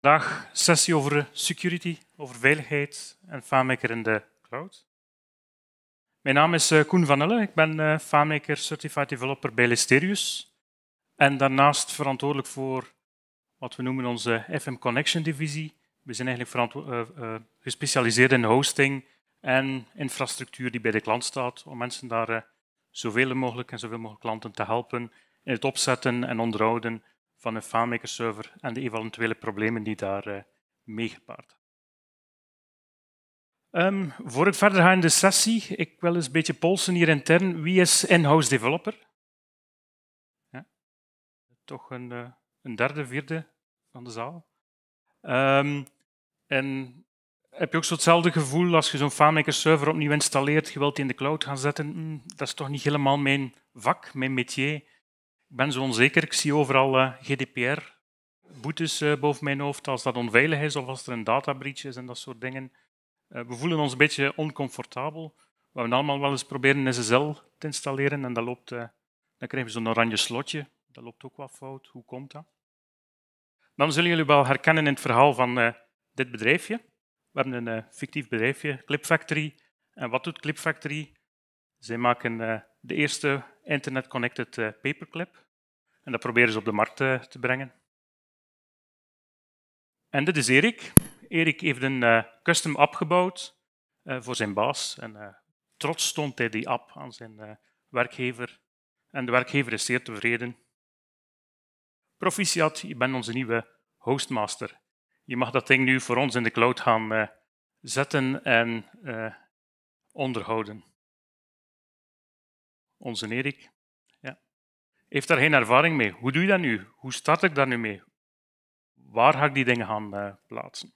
Vandaag sessie over security, over veiligheid en FaMaker in de cloud. Mijn naam is eh, Koen van Elle, ik ben eh, FaMaker Certified Developer bij Listerius en daarnaast verantwoordelijk voor wat we noemen onze FM Connection divisie. We zijn eigenlijk eh, gespecialiseerd in hosting en infrastructuur die bij de klant staat, om mensen daar zoveel mogelijk en zoveel mogelijk klanten te helpen in het opzetten en onderhouden van een FileMaker server en de eventuele problemen die daar eh, mee gepaard. Um, voor ik verder ga in de sessie, ik wil eens een beetje polsen hier intern. Wie is in-house developer? Ja. Toch een, eh, een, derde, vierde van de zaal. Ehm, en heb je ook zo hetzelfde gevoel als je zo'n FileMaker server opnieuw installeert, je wilt die in de cloud gaan zetten? Hm, dat is toch niet helemaal mijn vak, mijn métier ben zo onzeker. Ik zie overal eh, GDPR boetes eh, boven mijn hoofd als dat onveilig is of als er een databreach is en dat soort dingen. Eh, we voelen ons een beetje oncomfortabel. We hebben allemaal wel eens proberen een SSL te installeren en dat loopt, dan krijgen we zo'n oranje slotje. Dat loopt ook wat fout. Hoe komt dat? Dan zullen jullie wel herkennen in het verhaal van dit bedrijfje. We hebben een fictief bedrijfje, Clip Factory. En wat doet Clip Factory? Zij maken de eerste internet-connected eh, paperclip. En dat proberen ze op de markt eh, te brengen. En dit is Erik. Erik heeft een eh, custom app gebouwd voor zijn baas. En trots stond hij die app aan zijn werkgever. En de werkgever is zeer tevreden. Proficiat, je bent onze nieuwe hostmaster. Je mag dat ding nu voor ons in de cloud gaan zetten en onderhouden onze Erik, ja, heeft daar geen ervaring mee. Hoe doe je dat nu? Hoe start ik daar nu mee? Waar ga ik die dingen gaan eh, plaatsen?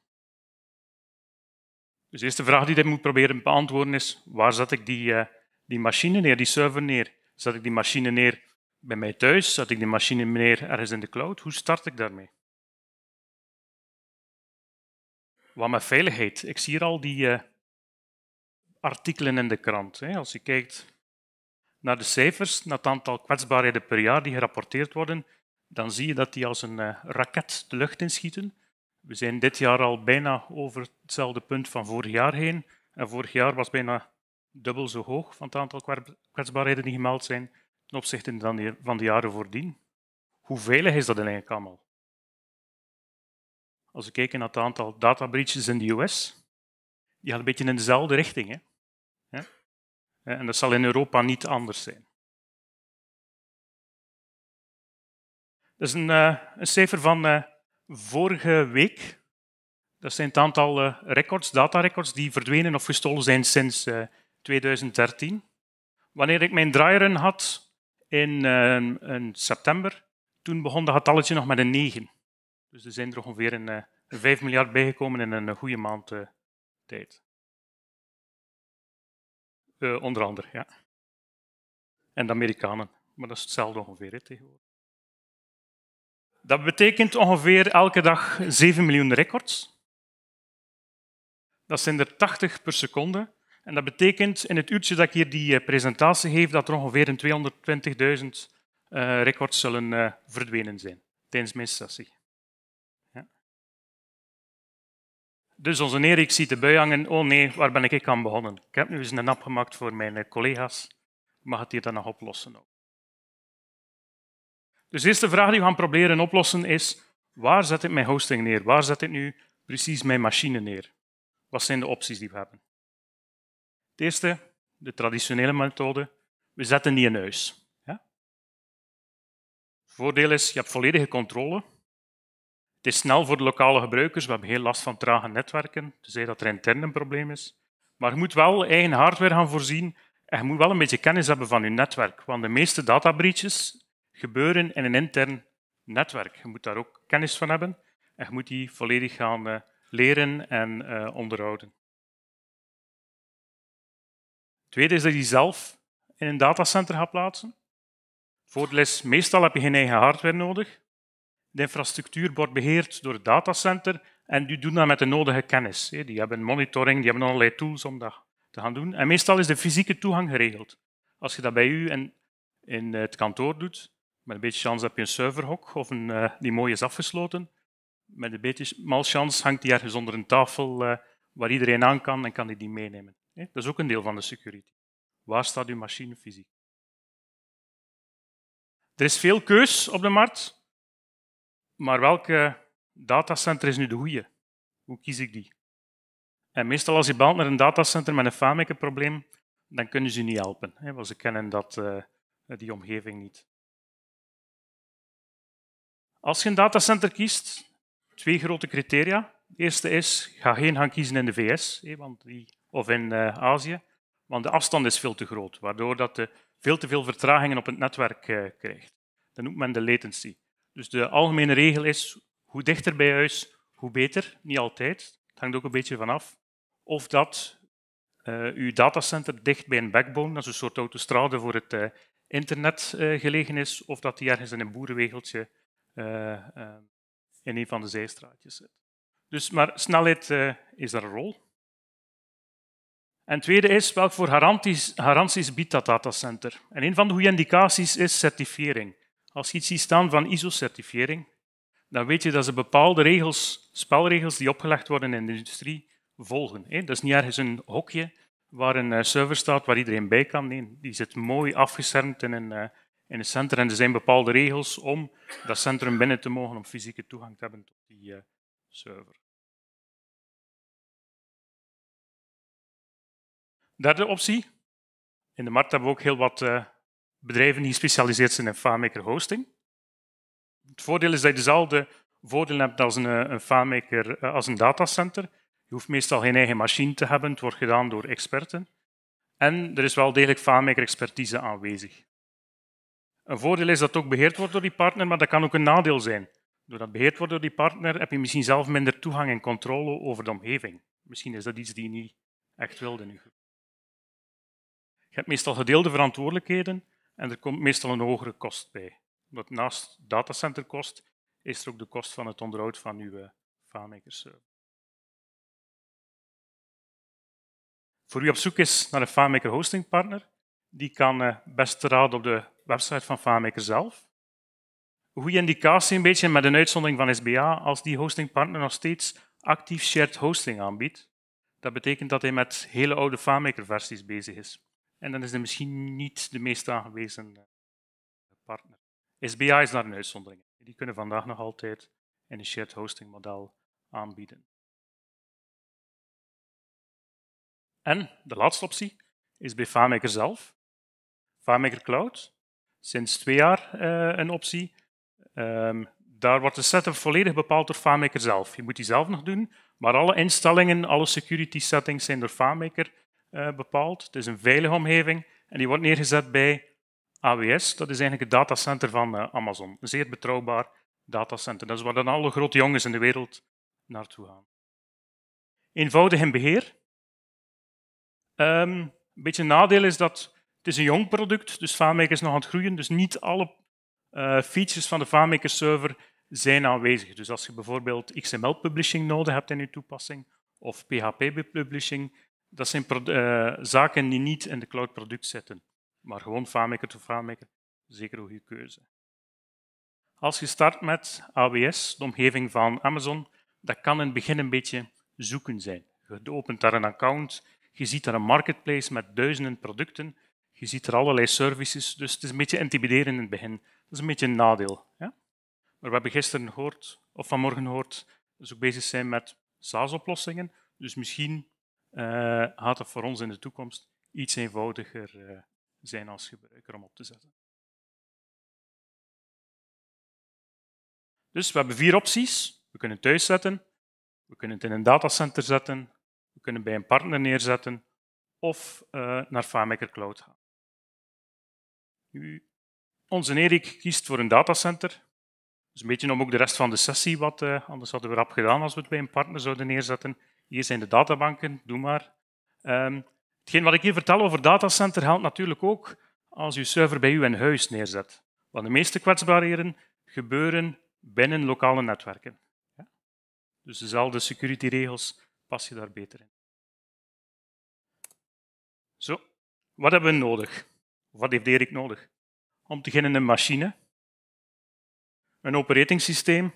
Dus de eerste vraag die ik moet proberen te beantwoorden is, waar zet ik die, eh, die machine neer, die server neer? Zet ik die machine neer bij mij thuis? Zet ik die machine neer ergens in de cloud? Hoe start ik daarmee? Wat met veiligheid? Ik zie hier al die eh, artikelen in de krant. Hè. Als je kijkt naar de cijfers, naar het aantal kwetsbaarheden per jaar die gerapporteerd worden, dan zie je dat die als een eh, raket de lucht inschieten. We zijn dit jaar al bijna over hetzelfde punt van vorig jaar heen. En vorig jaar was bijna dubbel zo hoog van het aantal kwetsbaarheden die gemeld zijn ten opzichte van de jaren voordien. Hoe veilig is dat eigenlijk allemaal? Als we kijken naar het aantal data breaches in de US, die gaan een beetje in dezelfde richting. Hè? En dat zal in Europa niet anders zijn. Dat is een, eh, een cijfer van eh, vorige week. Dat zijn het aantal eh, records, datarecords, die verdwenen of gestolen zijn sinds 2013. Wanneer ik mijn draaierun had in, ehm, in, september, toen begon dat getalletje nog met een 9. Dus er zijn er ongeveer een, 5 miljard bijgekomen in een goede maand tijd. Eh, onder andere, ja. En de Amerikanen. Maar dat is hetzelfde ongeveer tegenwoordig. Dat betekent ongeveer elke dag 7 miljoen records. Dat zijn er 80 per seconde. En dat betekent in het uurtje dat ik hier die eh, presentatie geef, dat er ongeveer 220.000 eh, records zullen verdwenen zijn tijdens mijn sessie. Dus onze neer, ik zie de bui hangen. Oh nee, waar ben ik aan begonnen? Ik heb nu eens een nap gemaakt voor mijn eh, collega's. Mag het hier dan nog oplossen? Dus de eerste vraag die we gaan proberen oplossen is, waar zet ik mijn hosting neer? Waar zet ik nu precies mijn machine neer? Wat zijn de opties die we hebben? Het eerste, de traditionele methode, we zetten die in huis. Ja? Het voordeel is, je hebt volledige controle het is snel voor de lokale gebruikers. We hebben heel last van trage netwerken, tenzij dat er intern een probleem is. Maar je moet wel eigen hardware gaan voorzien en je moet wel een beetje kennis hebben van je netwerk. Want de meeste databreaches gebeuren in een intern netwerk. Je moet daar ook kennis van hebben en je moet die volledig gaan eh, leren en uh, onderhouden. Tweede is dat je die zelf in een datacenter gaat plaatsen. Voor de les meestal heb je geen eigen hardware nodig. De infrastructuur wordt beheerd door het datacenter en die doen dat met de nodige kennis. Die hebben monitoring, die hebben allerlei tools om dat te gaan doen. En meestal is de fysieke toegang geregeld. Als je dat bij u in, in eh, het kantoor doet, met een beetje kans heb je een serverhok of een, eh, die mooi is afgesloten. Met een beetje malchance hangt die ergens onder een tafel eh, waar iedereen aan kan en kan die die meenemen. Dat is ook een deel van de security. Waar staat uw machine fysiek? Er is veel keus op de markt maar welke datacenter is nu de goede? Hoe kies ik die? En meestal als je belt naar een datacenter met een FAMEC-probleem, dan kunnen ze je niet helpen, hè, want ze kennen dat, eh, die omgeving niet. Als je een datacenter kiest, twee grote criteria. De eerste is, ga geen gaan kiezen in de VS hè, want die, of in eh, Azië, want de afstand is veel te groot, waardoor dat de veel te veel vertragingen op het netwerk eh, krijgt. Dat noemt men de latency. Dus de algemene regel is, hoe dichter bij huis, hoe beter. Niet altijd, het hangt ook een beetje vanaf. Of dat uh, uw datacenter dicht bij een backbone, dat is een soort autostrade voor het eh, internet eh, gelegen is, of dat die ergens in een boerenwegeltje in een van de zijstraatjes zit. Dus, maar snelheid is daar een rol. En tweede is, welke voor garanties, garanties biedt dat datacenter? En een van de goede indicaties is certificering. Als je iets ziet staan van ISO-certificering, dan weet je dat ze bepaalde regels, spelregels die opgelegd worden in de industrie, volgen. Dat is niet ergens een hokje waar een eh, server staat waar iedereen bij kan. Nee, die zit mooi afgeschermd in een, eh, in een centrum en er zijn bepaalde regels om dat centrum binnen te mogen om fysieke toegang te hebben tot die eh, server. Derde optie. In de markt hebben we ook heel wat bedrijven die gespecialiseerd zijn in FileMaker hosting. Het voordeel is dat je dezelfde dus voordelen hebt als een, eh, een eh, als een datacenter. Je hoeft meestal geen eigen machine te hebben, het wordt gedaan door experten. En er is wel degelijk FileMaker-expertise aanwezig. Een voordeel is dat het ook beheerd wordt door die partner, maar dat kan ook een nadeel zijn. Doordat beheerd wordt door die partner, heb je misschien zelf minder toegang en controle over de omgeving. Misschien is dat iets die je niet echt wilde nu. Je hebt meestal gedeelde verantwoordelijkheden en er komt meestal een hogere kost bij. Want naast datacenterkost is er ook de kost van het onderhoud van uw eh, server. Voor wie op zoek is naar een FileMaker hosting partner, die kan eh, best raden op de website van FileMaker zelf. Een goede indicatie een beetje, met een uitzondering van SBA, als die hostingpartner nog steeds actief shared hosting aanbiedt. Dat betekent dat hij met hele oude FileMaker versies bezig is. En dan is hij misschien niet de meest aangewezen partner. SBA is daar een uitzondering. Die kunnen vandaag nog altijd een shared hosting model aanbieden. En de laatste optie is bij FaMaker zelf. Farmaker Cloud, sinds twee jaar eh, een optie. Ehm, daar wordt de setup volledig bepaald door FaMaker zelf. Je moet die zelf nog doen, maar alle instellingen, alle security settings zijn door FaMaker eh, bepaald. Het is een veilige omgeving en die wordt neergezet bij AWS. Dat is eigenlijk het datacenter van eh, Amazon. Een zeer betrouwbaar datacenter. Dat is waar dan alle grote jongens in de wereld naartoe gaan. Eenvoudig in beheer. Ehm, een beetje een nadeel is dat het is een jong product dus FaMake is nog aan het groeien. Dus niet alle eh, features van de Fanmaker server zijn aanwezig. Dus als je bijvoorbeeld XML-publishing nodig hebt in je toepassing of PHP-publishing, dat zijn eh, zaken die niet in de cloud product zitten, maar gewoon FileMaker to FileMaker, zeker hoe je keuze. Als je start met AWS, de omgeving van Amazon, dat kan in het begin een beetje zoeken zijn. Je opent daar een account, je ziet daar een marketplace met duizenden producten, je ziet er allerlei services, dus het is een beetje intimiderend in het begin. Dat is een beetje een nadeel. Ja? Maar we hebben gisteren gehoord, of vanmorgen gehoord, dat ze ook bezig zijn met SaaS-oplossingen. Dus misschien gaat eh, het voor ons in de toekomst iets eenvoudiger eh, zijn als gebruiker om op te zetten. Dus we hebben vier opties. We kunnen thuis zetten, we kunnen het in een datacenter zetten, we kunnen bij een partner neerzetten of uh, naar FaMaker Cloud gaan. Nu, onze Erik kiest voor een datacenter. Dus een beetje om ook de rest van de sessie wat, anders hadden we rap gedaan als we het bij een partner zouden neerzetten. Hier zijn de databanken, doe maar. Ehm, hetgeen wat ik hier vertel over datacenter geldt natuurlijk ook als je server bij u in huis neerzet. Want de meeste kwetsbaarheden gebeuren binnen lokale netwerken. Dus dezelfde security-regels pas je daar beter in. Zo, wat hebben we nodig? Wat heeft Erik nodig? Om te beginnen een machine, een operating systeem,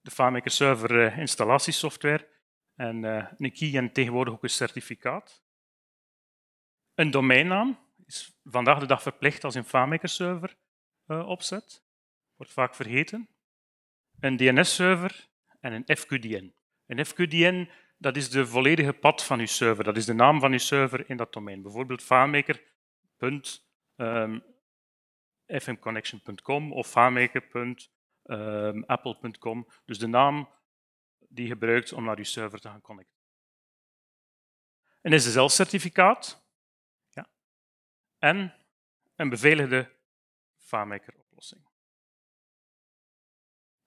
de FAMECA server eh, installatiesoftware en uh, een key en tegenwoordig ook een certificaat. Een domeinnaam is vandaag de dag verplicht als een FaMaker-server eh, opzet. Wordt vaak vergeten. Een DNS-server en een FQDN. Een FQDN dat is de volledige pad van je server. Dat is de naam van je server in dat domein. Bijvoorbeeld FaMaker.fmconnection.com ehm, of FaMaker.apple.com. Ehm, dus de naam die gebruikt om naar je server te gaan connecten. Een SSL-certificaat ja. en een beveiligde FileMaker-oplossing.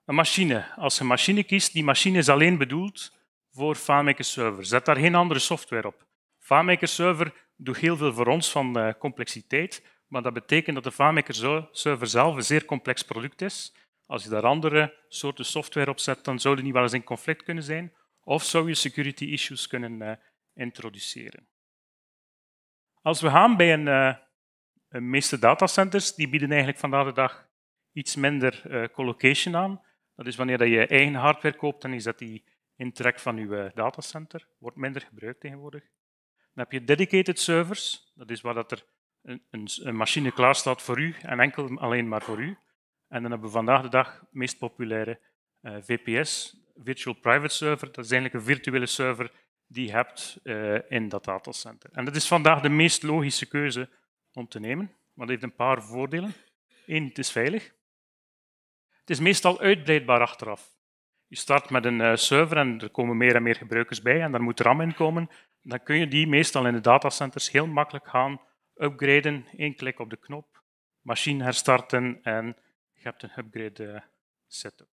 Een machine. Als je een machine kiest, die machine is alleen bedoeld voor FileMaker Server. Zet daar geen andere software op. FileMaker Server doet heel veel voor ons van eh, complexiteit, maar dat betekent dat de FileMaker Server zelf een zeer complex product is als je daar andere soorten software op zet, dan zou die niet wel eens in conflict kunnen zijn. Of zou je security issues kunnen eh, introduceren. Als we gaan bij eh, een, meeste datacenters, die bieden eigenlijk vandaag de dag iets minder uh, collocation aan. Dat is wanneer dat je eigen hardware koopt dan is dat die in trek van je datacenter. Wordt minder gebruikt tegenwoordig. Dan heb je dedicated servers. Dat is waar dat er een, een, een machine klaar staat voor u en enkel alleen maar voor u. En dan hebben we vandaag de dag de meest populaire eh, VPS, Virtual Private Server. Dat is eigenlijk een virtuele server die je hebt eh, in dat datacenter. En dat is vandaag de meest logische keuze om te nemen, want het heeft een paar voordelen. Eén, het is veilig. Het is meestal uitbreidbaar achteraf. Je start met een eh, server en er komen meer en meer gebruikers bij en daar moet RAM in komen. Dan kun je die meestal in de datacenters heel makkelijk gaan upgraden. Eén klik op de knop, machine herstarten en hebt een upgrade eh, setup.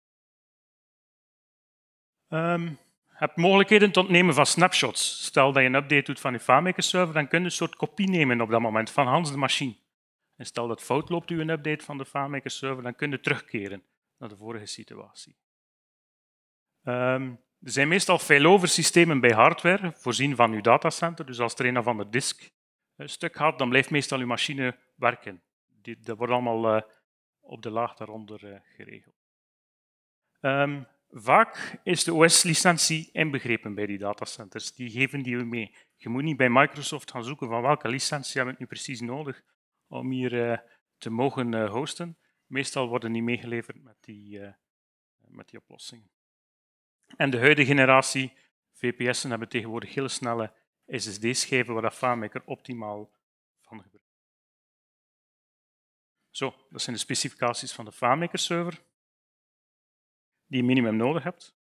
Um, heb mogelijkheden tot nemen van snapshots. Stel dat je een update doet van je FileMaker server, dan kun je een soort kopie nemen op dat moment van Hans de machine. En stel dat fout loopt u een update van de FileMaker server, dan kun je terugkeren naar de vorige situatie. Ehm, er zijn meestal failover systemen bij hardware, voorzien van uw datacenter. Dus als er een of ander disk eh, stuk gaat, dan blijft meestal uw machine werken. Dat wordt allemaal eh, op de laag daaronder eh, geregeld. Ehm, vaak is de OS-licentie inbegrepen bij die datacenters. Die geven die we mee. Je moet niet bij Microsoft gaan zoeken van welke licentie hebben we nu precies nodig om hier eh, te mogen eh, hosten. Meestal worden die meegeleverd met die, met die oplossingen. En de huidige generatie VPS'en hebben tegenwoordig heel snelle SSD-schijven waar FileMaker optimaal Zo, dat zijn de specificaties van de FaMaker server die je minimum nodig hebt.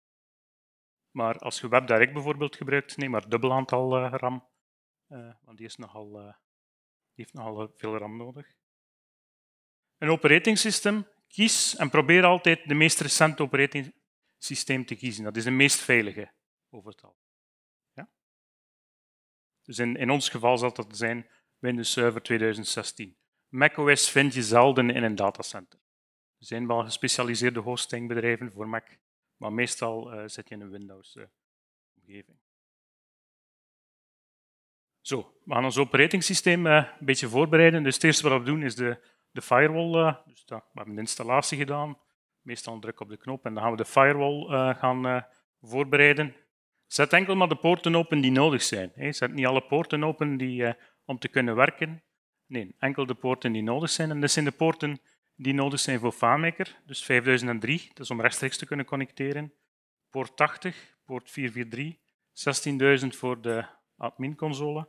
Maar als je WebDirect bijvoorbeeld gebruikt, neem maar dubbel aantal eh, RAM, eh, want die, is nogal, eh, heeft nogal veel RAM nodig. Een operating system, kies en probeer altijd de meest recente operating systeem te kiezen. Dat is de meest veilige over het algemeen. Ja? Dus in, in ons geval zal dat zijn Windows Server 2016 macOS vind je zelden in een datacenter. Er zijn wel gespecialiseerde hostingbedrijven voor Mac, maar meestal uh, zit je in een Windows-omgeving. Eh, Zo, we gaan ons operating uh, eh, een beetje voorbereiden. Dus het eerste wat we doen is de, de firewall. dus dat, we hebben een installatie gedaan. Meestal druk op de knop en dan gaan we de firewall gaan voorbereiden. Zet enkel maar de poorten open die nodig zijn. Hè. Zet niet alle poorten open die, om te kunnen werken. Nee, enkel de poorten die nodig zijn. En dat zijn de poorten die nodig zijn voor FAMaker, dus 5003, dat is om rechtstreeks te kunnen connecteren. Poort 80, poort 443, 16.000 voor de adminconsole.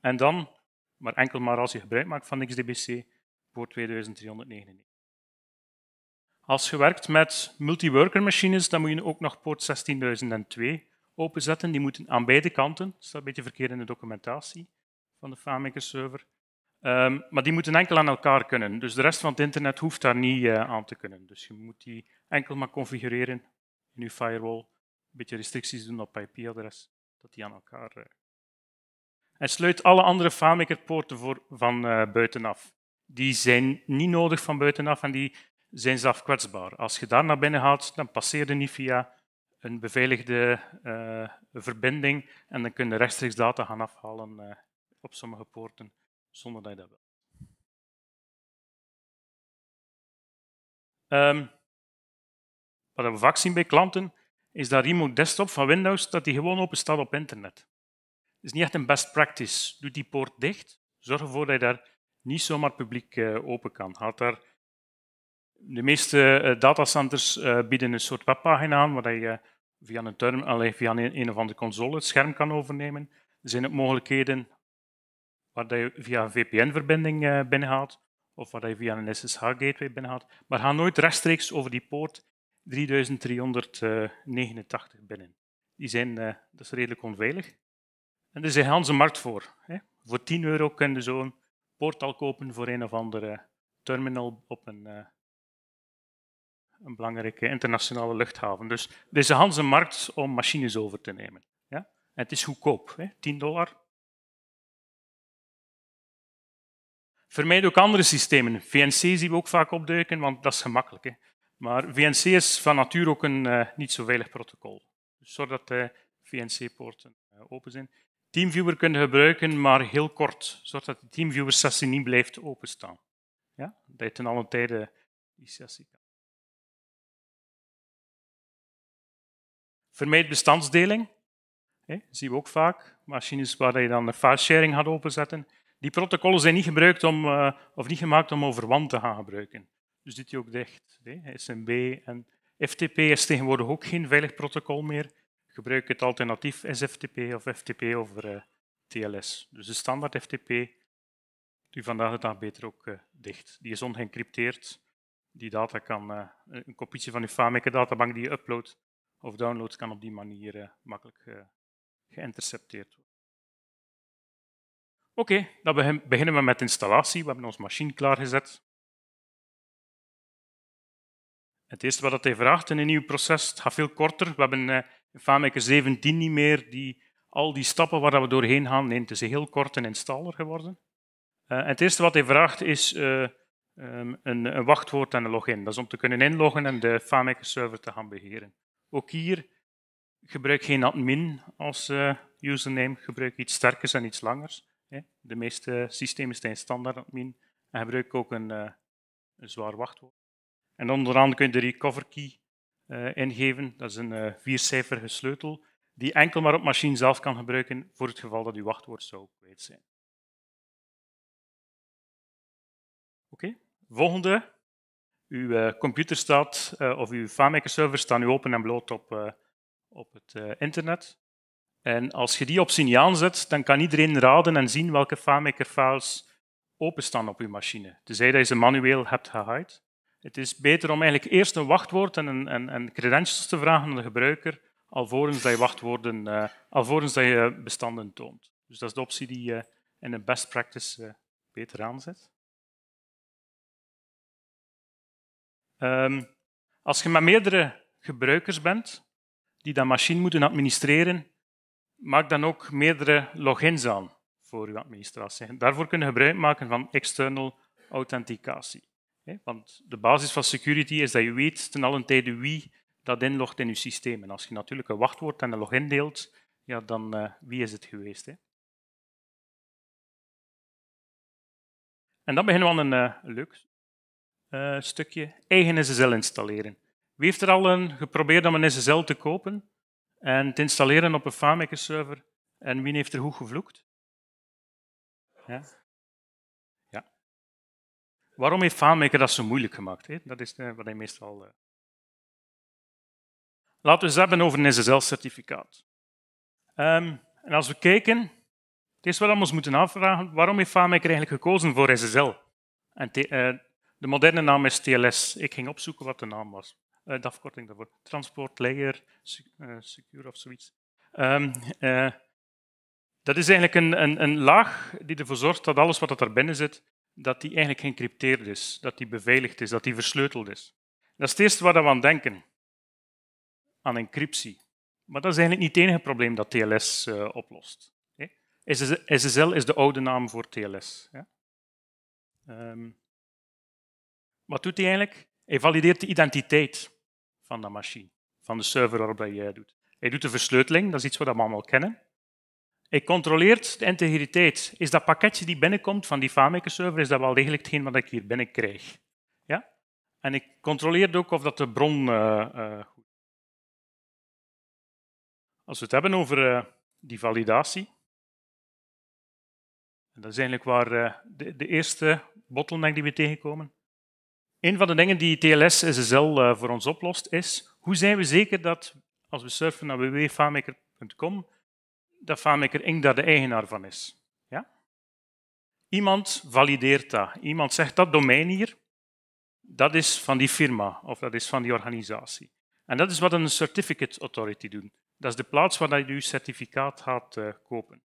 En dan, maar enkel maar als je gebruik maakt van XDBC, poort 2399. Als je werkt met multi-worker machines, dan moet je ook nog poort 16.002 openzetten. Die moeten aan beide kanten, dat staat een beetje verkeerd in de documentatie van de FAMaker server, Ehm, maar die moeten enkel aan elkaar kunnen. Dus de rest van het internet hoeft daar niet eh, aan te kunnen. Dus je moet die enkel maar configureren in je firewall. Een beetje restricties doen op IP-adres, dat die aan elkaar... Eh, en sluit alle andere FileMaker-poorten voor, van uh, buitenaf. Die zijn niet nodig van buitenaf en die zijn zelf kwetsbaar. Als je daar naar binnen gaat, dan passeer je niet via een beveiligde verbinding en dan kun je rechtstreeks data gaan afhalen op sommige poorten zonder dat je dat wil. Ehm, wat we vaak zien bij klanten, is dat remote desktop van Windows dat die gewoon open staat op internet. Het is niet echt een best practice. Doe die poort dicht. Zorg ervoor dat je daar niet zomaar publiek eh, open kan. Had daar de meeste eh, datacenters eh, bieden een soort webpagina aan waar je via een, term, via een, een of andere console het scherm kan overnemen. Er zijn ook mogelijkheden waar je via een VPN-verbinding eh, binnenhaalt, of waar je via een SSH-gateway binnenhaalt, maar ga nooit rechtstreeks over die poort 3389 binnen. Die zijn, eh, dat is redelijk onveilig. En er is een hele markt voor. Hè. Voor 10 euro kun je zo'n poort al kopen voor een of andere terminal op een, eh, een belangrijke internationale luchthaven. Dus er is een hele markt om machines over te nemen. Ja? En het is goedkoop, hè. 10 dollar Vermijd ook andere systemen. VNC zien we ook vaak opduiken, want dat is gemakkelijk. Hè. Maar VNC is van nature ook een eh, niet zo veilig protocol. Dus zorg dat de VNC-poorten eh, open zijn. Teamviewer kunnen gebruiken, maar heel kort. Zorg dat de Teamviewer-sessie niet blijft openstaan. Ja? Dat je ten alle tijde die sessie kan. Vermijd bestandsdeling. Hè? zien we ook vaak. Machines waar je dan de file sharing gaat openzetten. Die protocollen zijn niet, gebruikt om, eh, of niet gemaakt om over WAN te gaan gebruiken. Dus dit die ook dicht. SMB en FTP is tegenwoordig ook geen veilig protocol meer. Gebruik het alternatief SFTP of FTP over eh, TLS. Dus de standaard FTP doe vandaag de dag beter ook eh, dicht. Die is ongeëncrypteerd. Die data kan, een kopietje van je FAMEC databank die je uploadt of downloadt, kan op die manier makkelijk geïntercepteerd worden. Oké, dan beginnen we met installatie. We hebben onze machine klaargezet. Het eerste wat hij vraagt in een nieuw proces, gaat veel korter. We hebben eh, in 17 niet meer die, al die stappen waar we doorheen gaan. Nee, het is een heel korte installer geworden. Eh, het eerste wat hij vraagt is eh, ehm, een, wachtwoord en een login. Dat is om te kunnen inloggen en de FaMaker server te gaan beheren. Ook hier gebruik geen admin als username, gebruik iets sterkers en iets langers. De meeste systemen zijn standaard admin en gebruiken ook een, eh, een zwaar wachtwoord. En onderaan kun je de recover key eh, ingeven. Dat is een eh, viercijferige sleutel die enkel maar op machine zelf kan gebruiken voor het geval dat je wachtwoord zou kwijt zijn. Oké, volgende. Uw computer staat, of uw FaMaker server staat nu open en bloot op, op het internet. En als je die optie niet aanzet, dan kan iedereen raden en zien welke FileMaker files openstaan op je machine. Tenzij dat je ze manueel hebt gehide. Het is beter om eigenlijk eerst een wachtwoord en, een, en, en credentials te vragen aan de gebruiker, alvorens dat je wachtwoorden, eh, alvorens dat je bestanden toont. Dus dat is de optie die je in een best practice eh, beter aanzet. Ehm, als je met meerdere gebruikers bent die dat machine moeten administreren, maak dan ook meerdere logins aan voor uw administratie. Daarvoor kunnen gebruik maken van external authenticatie. Want de basis van security is dat je weet ten allen tijde wie dat inlogt in je systeem. En als je natuurlijk een wachtwoord en een login deelt, ja, dan eh, wie is het geweest? Hè? En dan beginnen we aan een uh, leuk uh, stukje. Eigen SSL installeren. Wie heeft er al een, geprobeerd om een SSL te kopen? en te installeren op een FAMEC server. En wie heeft er goed gevloekt? Ja. ja. Waarom heeft FAMEC dat zo moeilijk gemaakt? Dat is eh, wat hij meestal. Eh, Laten we eens hebben over een SSL-certificaat. Ehm, en als we kijken, het is wat we ons moeten afvragen, waarom heeft FAMEC eigenlijk gekozen voor SSL? En eh, de moderne naam is TLS. Ik ging opzoeken wat de naam was. Eh, de afkorting daarvoor, transport layer, eh, secure of zoiets. Ehm, eh, dat is eigenlijk een, een, een, laag die ervoor zorgt dat alles wat er binnen zit, dat die eigenlijk gecrypteerd is, dat die beveiligd is, dat die versleuteld is. Dat is het eerste waar we aan denken, aan encryptie. Maar dat is eigenlijk niet het enige probleem dat TLS oplost. SSL is de oude naam voor TLS. Ja? Ehm, wat doet hij eigenlijk? Hij valideert de identiteit van de machine, van de server waarop dat doet. Hij doet de versleuteling, dat is iets wat we allemaal kennen. Hij controleert de integriteit. Is dat pakketje die binnenkomt van die FaMaker-server, is dat wel degelijk hetgeen wat ik hier binnenkrijg? Ja? En ik controleer ook of dat de bron... Uh, als we het hebben over eh, die validatie, en dat is eigenlijk waar de, de eerste bottleneck die we tegenkomen, een van de dingen die TLS SSL eh, voor ons oplost is, hoe zijn we zeker dat als we surfen naar www.famaker.com, dat FaMaker Inc. daar de eigenaar van is? Ja? Iemand valideert dat. Iemand zegt dat domein hier, dat is van die firma of dat is van die organisatie. En dat is wat een certificate authority doet. Dat is de plaats waar je je certificaat gaat eh, kopen.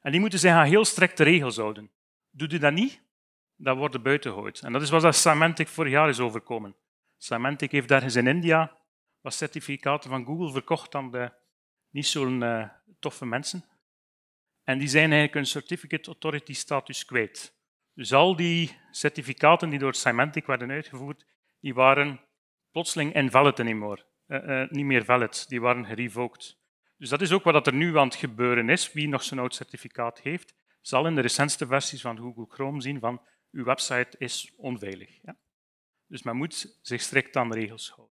En die moeten zich ah, aan heel strikte regels houden. Doet u dat niet, dat wordt buiten gehoord. En dat is wat Symantec vorig jaar is overkomen. Symantec heeft ergens in India wat certificaten van Google verkocht aan de niet zo'n eh, toffe mensen. En die zijn eigenlijk hun certificate authority status kwijt. Dus al die certificaten die door Symantec werden uitgevoerd, die waren plotseling invalid anymore. Uh, eh, niet meer valid, die waren gerevoked. Dus dat is ook wat er nu aan het gebeuren is. Wie nog zijn oud certificaat heeft, zal in de recentste versies van Google Chrome zien van uw website is onveilig. Ja? Dus men moet zich strikt aan de regels houden.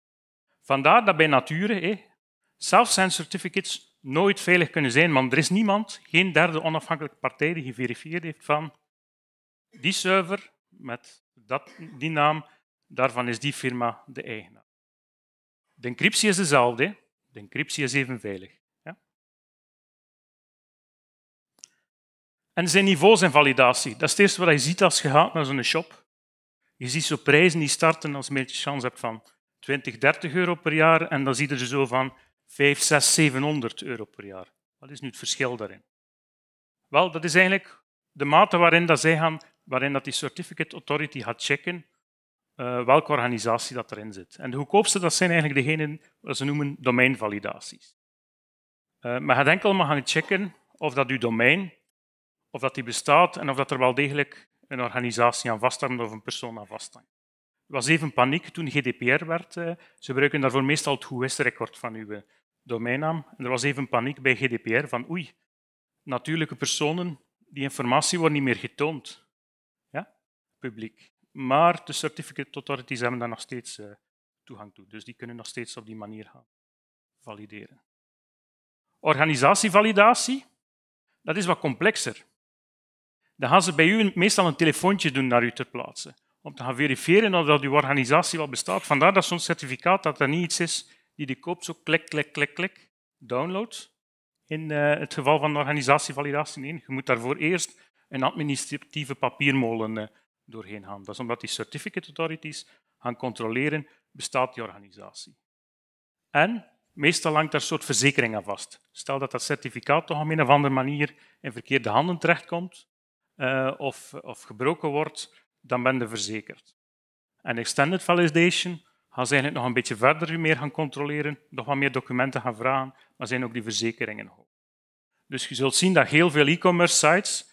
Vandaar dat bij nature eh, certificates nooit veilig kunnen zijn, want er is niemand, geen derde onafhankelijke partij die geverifieerd heeft van die server met dat, die naam, daarvan is die firma de eigenaar. De encryptie is dezelfde, de encryptie is even veilig. En zijn niveaus validatie. Dat is het eerste wat je ziet als je gaat naar zo'n shop. Je ziet zo prijzen die starten als je een beetje chance hebt van 20, 30 euro per jaar. En dan zie je er zo van 5, 6, 700 euro per jaar. Wat is nu het verschil daarin? Wel, dat is eigenlijk de mate waarin dat zij gaan, waarin dat die certificate authority gaat checken eh, welke organisatie dat erin zit. En de goedkoopste dat zijn eigenlijk degenen wat ze noemen domeinvalidaties. Eh, maar je gaat enkel maar gaan checken of dat uw domein of dat die bestaat en of dat er wel degelijk een organisatie aan vasthangt of een persoon aan vasthangt. Er was even paniek toen GDPR werd. Eh. Ze gebruiken daarvoor meestal het whois-record e van uw eh, domeinnaam. En er was even paniek bij GDPR van oei, natuurlijke personen, die informatie wordt niet meer getoond. Ja? Publiek. Maar de certificate authorities hebben daar nog steeds eh, toegang toe. Dus die kunnen nog steeds op die manier gaan valideren. Organisatievalidatie, dat is wat complexer dan gaan ze bij u meestal een telefoontje doen naar u ter plaatse. Om te gaan verifiëren of dat uw organisatie wel bestaat. Vandaar dat zo'n certificaat dat dat niet iets is die je koopt, zo klik, klik, klik, klik, download. In eh, het geval van organisatievalidatie, nee, je moet daarvoor eerst een administratieve papiermolen eh, doorheen gaan. Dat is omdat die certificate authorities gaan controleren, bestaat die organisatie. En meestal hangt daar een soort verzekering aan vast. Stel dat dat certificaat toch op een of andere manier in verkeerde handen terechtkomt, eh, of, of gebroken wordt, dan ben je verzekerd. En extended validation gaan ze eigenlijk nog een beetje verder meer gaan controleren, nog wat meer documenten gaan vragen, maar zijn ook die verzekeringen hoog. Dus je zult zien dat heel veel e-commerce sites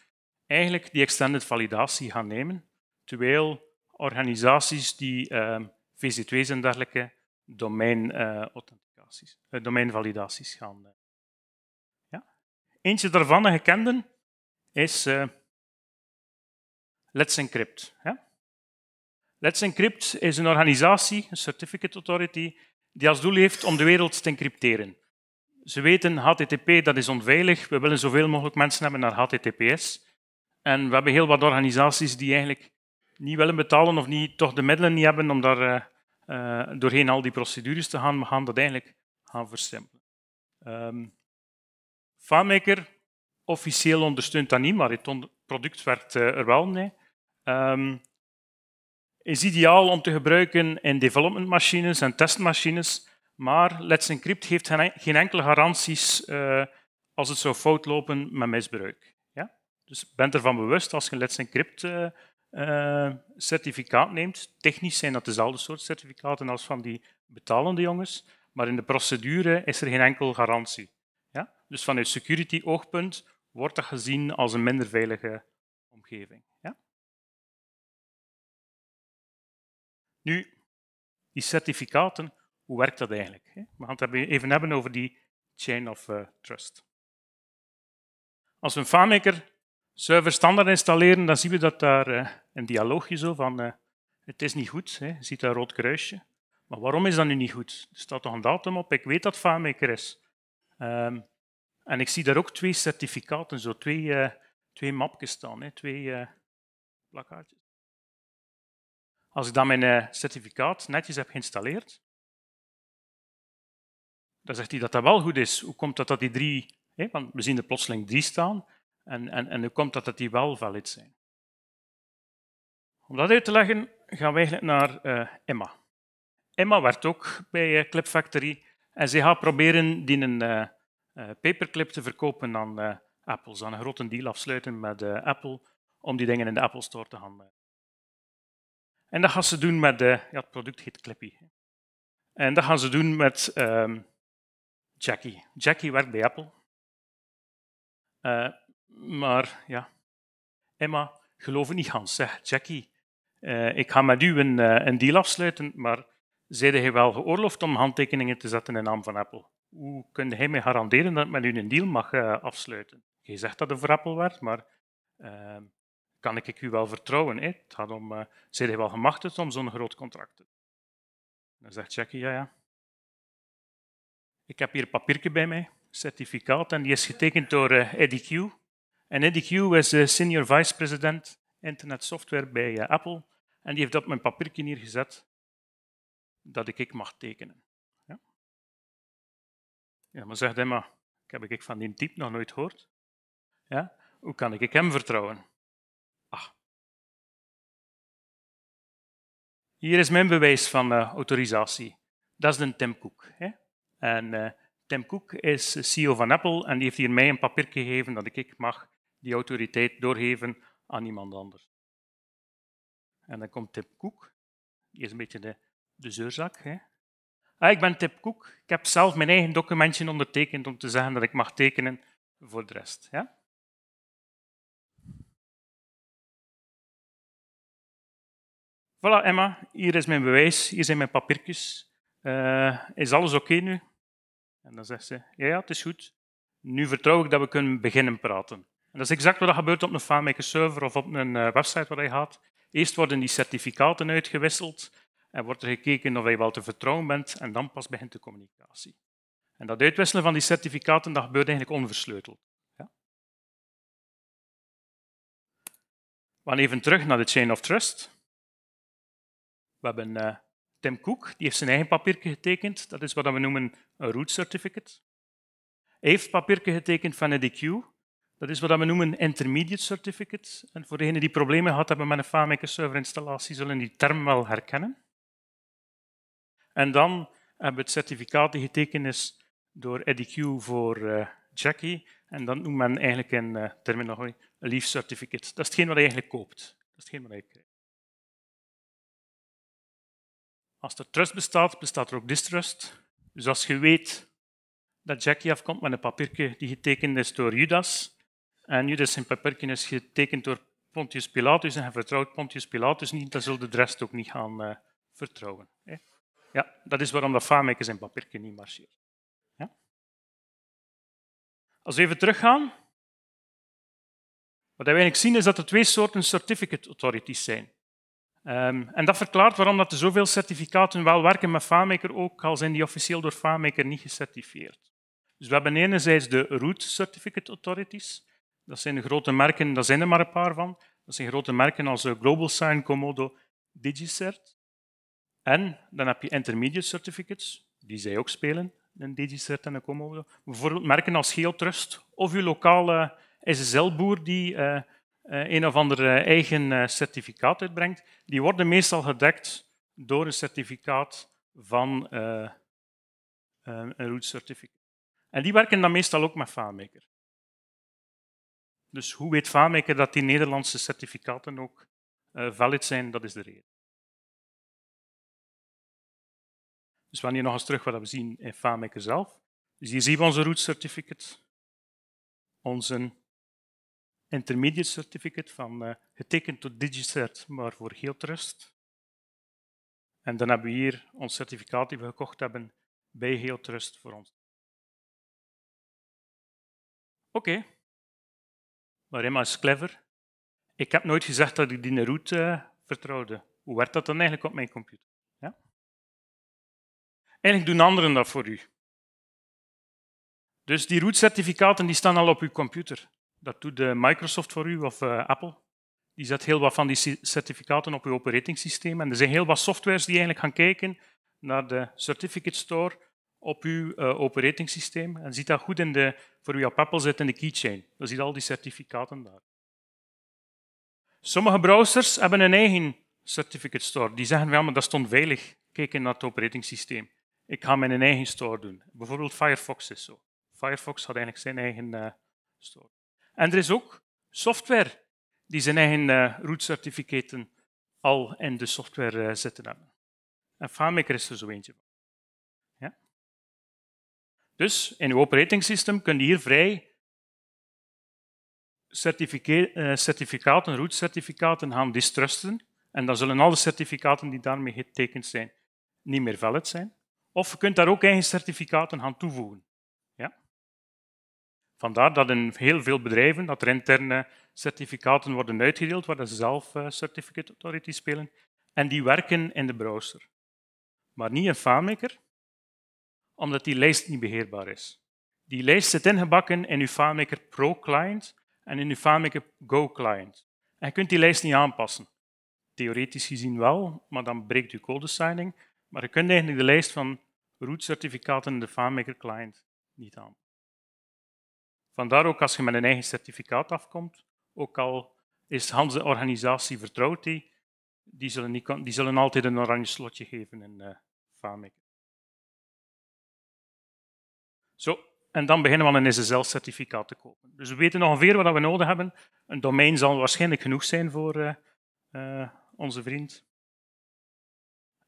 eigenlijk die extended validatie gaan nemen, terwijl organisaties die ehm, VC2's en dergelijke eh, eh, domeinvalidaties gaan. Ja. Eentje daarvan, een gekende, is Let's Encrypt. Ja? Let's Encrypt is een organisatie, een certificate authority, die als doel heeft om de wereld te encrypteren. Ze weten HTTP dat is onveilig. We willen zoveel mogelijk mensen hebben naar HTTPS. En we hebben heel wat organisaties die eigenlijk niet willen betalen of niet, toch de middelen niet hebben om daar eh, eh, doorheen al die procedures te gaan. We gaan dat eigenlijk gaan versimpelen. Um, officieel ondersteunt dat niet, maar het product werkt eh, er wel mee. Ehm, is ideaal om te gebruiken in development machines en testmachines, maar Let's Encrypt heeft geen enkele garanties eh, als het zou fout lopen met misbruik. Ja? Dus bent ervan bewust als je een Let's Encrypt eh, eh, certificaat neemt. Technisch zijn dat dezelfde soort certificaten als van die betalende jongens, maar in de procedure is er geen enkel garantie. Ja? Dus vanuit security-oogpunt wordt dat gezien als een minder veilige omgeving. Ja? Nu, die certificaten, hoe werkt dat eigenlijk? We gaan het even hebben over die chain of eh, trust. Als we een FAMaker server standaard installeren, dan zien we dat daar uh, een dialoogje zo van eh, het is niet goed, hè. je ziet dat rood kruisje. Maar waarom is dat nu niet goed? Er staat toch een datum op, ik weet dat FAMaker is. Ehm, en ik zie daar ook twee certificaten, zo twee, twee mapjes staan, hè. twee plakkaartjes. Als ik dan mijn eh, certificaat netjes heb geïnstalleerd, dan zegt hij dat dat wel goed is. Hoe komt dat dat die drie, want we zien er plotseling drie staan, en, en, en hoe komt dat dat die wel valid zijn? Om dat uit te leggen, gaan we eigenlijk naar eh, Emma. Emma werkt ook bij uh, Clip Factory en ze gaat proberen die een paperclip te verkopen aan Apple. Ze gaan een grote deal afsluiten met Apple om die dingen in de Apple Store te handelen. En dat gaan ze doen met, de, ja, het product heet Clippy. En dat gaan ze doen met ehm, Jackie. Jackie werkt bij Apple. Eh, maar ja, Emma, geloof het niet Hans, zeg Jackie, eh, ik ga met u een, eh, een deal afsluiten, maar zijde hij wel geoorloofd om handtekeningen te zetten in naam van Apple? Hoe kun hij mij garanderen dat ik met u een deal mag afsluiten? Je zegt dat het voor Apple werd, maar ehm, kan ik u wel vertrouwen? Hè? Het gaat om, uh, wel gemachtigd om zo'n groot contract te Dan zegt Jackie, ja, ja. Ik heb hier een papiertje bij mij, certificaat, en die is getekend door uh, Q. En Eddie Q is senior vice president internet software bij eh, Apple. En die heeft dat op mijn papiertje hier gezet, dat ik ik mag tekenen. Ja, ja maar zegt Emma, ik heb ik van die type nog nooit gehoord. Ja? Hoe kan ik hem vertrouwen? Hier is mijn bewijs van eh, autorisatie. Dat is de Tim Cook. Hè? En eh, Tim Cook is CEO van Apple en die heeft hier mij een papier gegeven dat ik, ik mag die autoriteit doorgeven aan iemand anders. En dan komt Tim Cook. Die is een beetje de, de zeurzak. Hè? Ah, ik ben Tim Cook. Ik heb zelf mijn eigen documentje ondertekend om te zeggen dat ik mag tekenen voor de rest. Ja? voilà Emma, hier is mijn bewijs, hier zijn mijn papiertjes. Eh, is alles oké nu? En dan zegt ze, ja, ja, het is goed. Nu vertrouw ik dat we kunnen beginnen praten. En dat is exact wat er gebeurt op een FileMaker server of op een eh, website waar hij gaat. Eerst worden die certificaten uitgewisseld en wordt er gekeken of je wel te vertrouwen bent en dan pas begint de communicatie. En dat uitwisselen van die certificaten dat gebeurt eigenlijk onversleuteld. Ja. We gaan even terug naar de chain of trust. We hebben eh, Tim Cook, die heeft zijn eigen papiertje getekend. Dat is wat we noemen een root certificate. Hij heeft papiertje getekend van EDQ. Dat is wat we noemen een intermediate certificate. En voor degenen die problemen gehad hebben met een server serverinstallatie, zullen die term wel herkennen. En dan hebben we het certificaat die getekend is door EDQ voor eh, Jackie. En dat noemt men eigenlijk een uh, terminologie een leaf certificate. Dat is hetgeen wat je eigenlijk koopt. Dat is hetgeen wat je krijgt. Als er trust bestaat, bestaat er ook distrust. Dus als je weet dat Jackie afkomt met een papiertje die getekend is door Judas, en Judas zijn papiertje is getekend door Pontius Pilatus, en hij vertrouwt Pontius Pilatus niet, dan zullen de rest ook niet gaan eh, vertrouwen. Ja, dat is waarom dat Fameke zijn papiertje niet marcheert. Ja? Als we even teruggaan, wat we eigenlijk zien is dat er twee soorten certificate authorities zijn. Ehm, en dat verklaart waarom dat er zoveel certificaten wel werken met FaMaker, ook al zijn die officieel door FaMaker niet gecertificeerd. Dus we hebben enerzijds de Root Certificate Authorities. Dat zijn de grote merken, daar zijn er maar een paar van. Dat zijn grote merken als eh, Global Sign, Komodo, DigiCert. En dan heb je Intermediate Certificates, die zij ook spelen, een DigiCert en een Komodo. Bijvoorbeeld merken als Geotrust of je lokale SSL-boer die... Eh, eh, een of ander eh, eigen eh, certificaat uitbrengt, die worden meestal gedekt door een certificaat van uh, een root certificate. En die werken dan meestal ook met FileMaker. Dus hoe weet FileMaker dat die Nederlandse certificaten ook valid zijn, dat is de reden. Dus we gaan hier nog eens terug wat we zien in FileMaker zelf. Dus hier zien we onze root certificate, onze intermediate certificate van eh, getekend tot DigiCert, maar voor Geotrust. En dan hebben we hier ons certificaat die we gekocht hebben bij Geotrust voor ons. Oké. Maar Emma is clever. Ik heb nooit gezegd dat ik die route eh, vertrouwde. Hoe werkt dat dan eigenlijk op mijn computer? Ja? Eigenlijk doen anderen dat voor u. Dus die route-certificaten staan al op uw computer. Dat doet Microsoft voor u of eh, Apple. Die zet heel wat van die certificaten op uw systeem. En er zijn heel wat softwares die eigenlijk gaan kijken naar de certificate store op uw uh, eh, systeem. En ziet dat goed in de, voor u op Apple zit in de keychain. Dan ziet al die certificaten daar. Sommige browsers hebben een eigen certificate store. Die zeggen, ja, maar dat stond veilig. Kijken naar het systeem. Ik ga mijn eigen store doen. Bijvoorbeeld Firefox is zo. Firefox had eigenlijk zijn eigen eh, store. En er is ook software die zijn eigen uh, eh, root-certificaten al in de software uh, zitten hebben. En FileMaker is er zo eentje Ja? Dus in uw operating system kun je hier vrij eh, certificaten, root-certificaten gaan distrusten. En dan zullen alle certificaten die daarmee getekend zijn niet meer valid zijn. Of je kunt daar ook eigen certificaten gaan toevoegen. Vandaar dat in heel veel bedrijven dat er interne certificaten worden uitgedeeld, waar ze zelf eh, Certificate Authority spelen, en die werken in de browser. Maar niet in FileMaker, omdat die lijst niet beheerbaar is. Die lijst zit ingebakken in uw FileMaker Pro client en in uw FileMaker Go client. En je kunt die lijst niet aanpassen. Theoretisch gezien wel, maar dan breekt uw code signing. Maar je kunt eigenlijk de lijst van root-certificaten in de FileMaker client niet aan. Vandaar ook als je met een eigen certificaat afkomt, ook al is Hans de organisatie vertrouwd, die, die, zullen, niet, die zullen altijd een oranje slotje geven in uh, eh, FAMIC. Zo, en dan beginnen we een SSL-certificaat te kopen. Dus we weten ongeveer wat we nodig hebben. Een domein zal waarschijnlijk genoeg zijn voor eh, eh, onze vriend.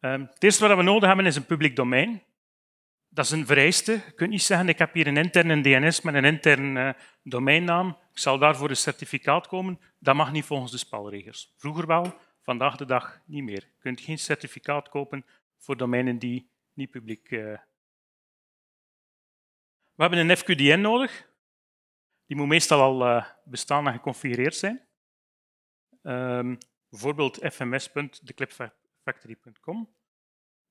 Um, het eerste wat we nodig hebben is een publiek domein dat is een vereiste. Je kunt niet zeggen, ik heb hier een interne DNS met een interne eh, domeinnaam. Ik zal daarvoor een certificaat komen. Dat mag niet volgens de spelregels. Vroeger wel, vandaag de dag niet meer. Je kunt geen certificaat kopen voor domeinen die niet publiek zijn. Eh. We hebben een FQDN nodig. Die moet meestal al eh, bestaan en geconfigureerd zijn. Um, bijvoorbeeld fms.theclipfactory.com.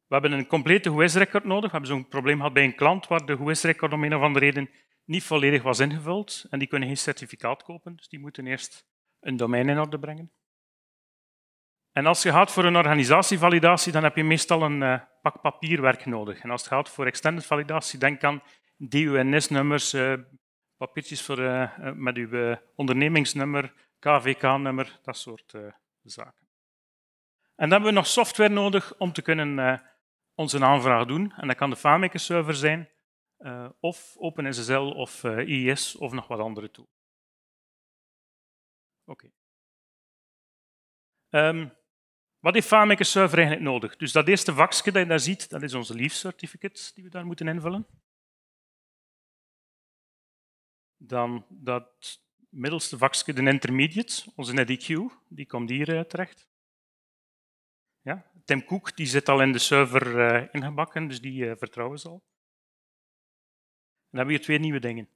We hebben een complete GOES-record nodig. We hebben zo'n probleem gehad bij een klant waar de GOES-record om een of andere reden niet volledig was ingevuld. En die kunnen geen certificaat kopen, dus die moeten eerst een domein in orde brengen. En als je gaat voor een organisatievalidatie, dan heb je meestal een eh, pak papierwerk nodig. En als het gaat voor extended validatie, denk aan DUNS-nummers, eh, papiertjes voor, eh, met uw ondernemingsnummer, KVK-nummer, dat soort zaken. En dan hebben we nog software nodig om te kunnen ons aanvraag doen. En dat kan de FaMaker server zijn, eh, of OpenSSL, of uh, eh, IIS, e of nog wat andere toe. Oké. Ehm, wat heeft FaMaker server eigenlijk nodig? Dus dat eerste vakje dat je daar ziet, dat is onze leaf certificate die we daar moeten invullen. Dan dat middelste vakje, de intermediate, onze NetEQ, die komt hier eh, terecht. Ja, Tim Cook die zit al in de server eh, ingebakken, dus die eh, vertrouwen ze al. Dan hebben we hier twee nieuwe dingen.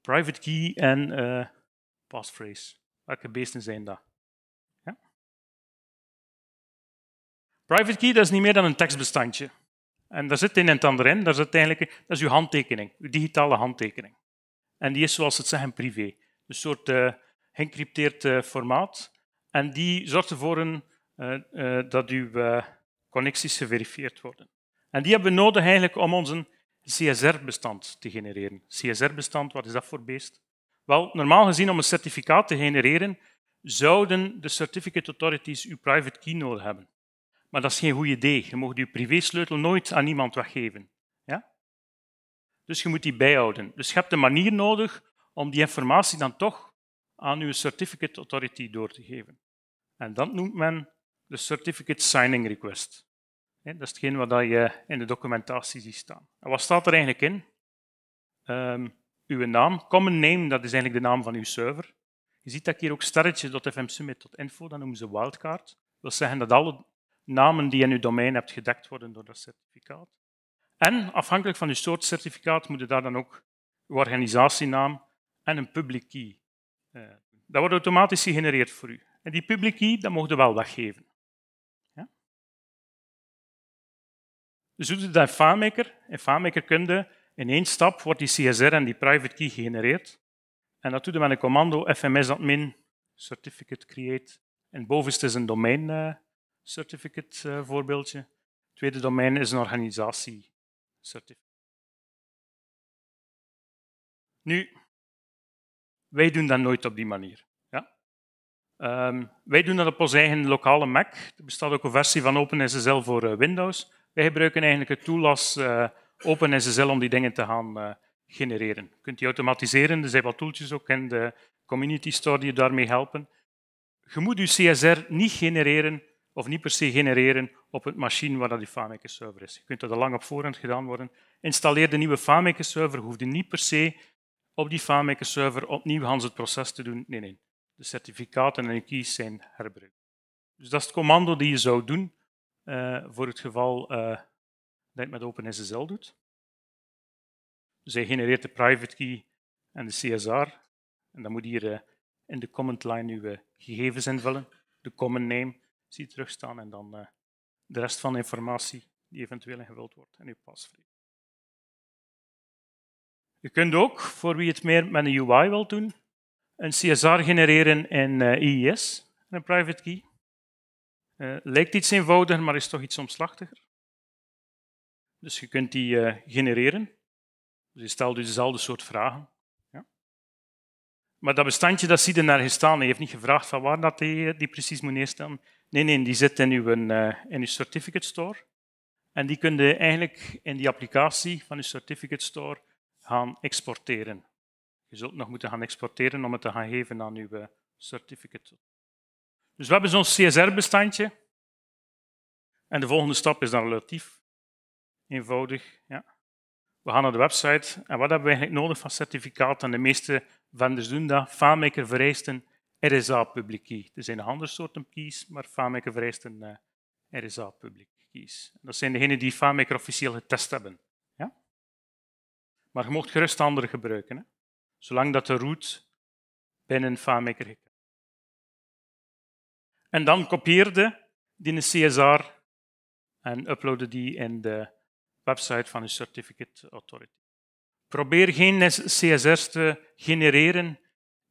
Private key en eh, passphrase. Welke beesten zijn dat? Ja? Private key dat is niet meer dan een tekstbestandje. En daar zit een en het ander in. Daar zit eigenlijk, dat is uw handtekening, uw digitale handtekening. En die is, zoals ze het zeggen, privé. Een soort geëncrypteerd formaat. En die zorgt ervoor een eh, eh, dat uw eh, connecties geverifieerd worden. En die hebben we nodig eigenlijk om onze CSR-bestand te genereren. CSR-bestand, wat is dat voor beest? Wel, normaal gezien om een certificaat te genereren, zouden de certificate authorities uw private key nodig hebben. Maar dat is geen goed idee. Je mag je privésleutel nooit aan iemand weggeven. Ja? Dus je moet die bijhouden. Dus je hebt een manier nodig om die informatie dan toch aan uw certificate authority door te geven. En dat noemt men de certificate signing request. Dat is hetgeen wat je in de documentatie ziet staan. En wat staat er eigenlijk in? Ehm, uw naam, common name, dat is eigenlijk de naam van uw server. Je ziet dat ik hier ook sterretje.fmsummit.info, tot dat noemen ze wildcard. Dat wil zeggen dat alle namen die in uw domein hebt gedekt worden door dat certificaat. En afhankelijk van uw soort certificaat moet je daar dan ook uw organisatienaam en een public key. Eh, dat wordt automatisch gegenereerd voor u. En die public key, dat mogen we wel weggeven. Dus doet dat in FaMaker. In FaMaker in één stap wordt die CSR en die private key gegenereerd. En dat doe je met een commando fms-admin certificate create. En bovenste is een domein eh, certificate eh, voorbeeldje. Het tweede domein is een organisatie certificate. Nu, wij doen dat nooit op die manier. Ja? Ehm, wij doen dat op onze eigen lokale Mac. Er bestaat ook een versie van OpenSSL voor eh, Windows. Wij gebruiken eigenlijk het tool als uh, eh, ze om die dingen te gaan eh, genereren. Je kunt die automatiseren, er zijn wat toeltjes ook in de community store die je daarmee helpen. Je moet je CSR niet genereren of niet per se genereren op het machine waar die FAMaker server is. Je kunt dat al lang op voorhand gedaan worden. Installeer de nieuwe FAMaker server, hoef je niet per se op die FAMaker server opnieuw Hans het proces te doen. Nee, nee. De certificaten en de keys zijn herbruikt. Dus dat is het commando die je zou doen eh, voor het geval eh, dat je het met OpenSSL doet. Dus hij genereert de private key en de CSR. En dan moet hier eh, in de comment line uw gegevens invullen. De common name zie je terugstaan en dan de rest van de informatie die eventueel ingevuld wordt en uw password. Je kunt ook, voor wie het meer met een UI wilt doen, een CSR genereren in IIS, e een private key. Eh, lijkt iets eenvoudiger, maar is toch iets omslachtiger. Dus je kunt die eh, genereren. Dus je stelt dus dezelfde soort vragen. Ja. Maar dat bestandje, dat ziet er naar gestaan. Hij heeft niet gevraagd van waar dat die, eh, die precies moet neerstellen. Nee, nee, die zit in uw, in uw certificate store. En die kun je eigenlijk in die applicatie van uw certificate store gaan exporteren. Je zult nog moeten gaan exporteren om het te gaan geven aan uw certificate dus we hebben zo'n CSR-bestandje. En de volgende stap is dan relatief eenvoudig. Ja. We gaan naar de website. En wat hebben we eigenlijk nodig van certificaat? En de meeste vendors doen dat. FailMaker vereist een RSA-public key. Er zijn andere soorten keys, maar FailMaker vereist een eh, RSA-public keys. Dat zijn degenen die FAMaker officieel getest hebben. Ja? Maar je mocht gerust andere gebruiken, hè? zolang dat de route binnen FAMaker gekend en dan kopieerde die CSR en uploadde die in de website van de Certificate Authority. Probeer geen CSR's te genereren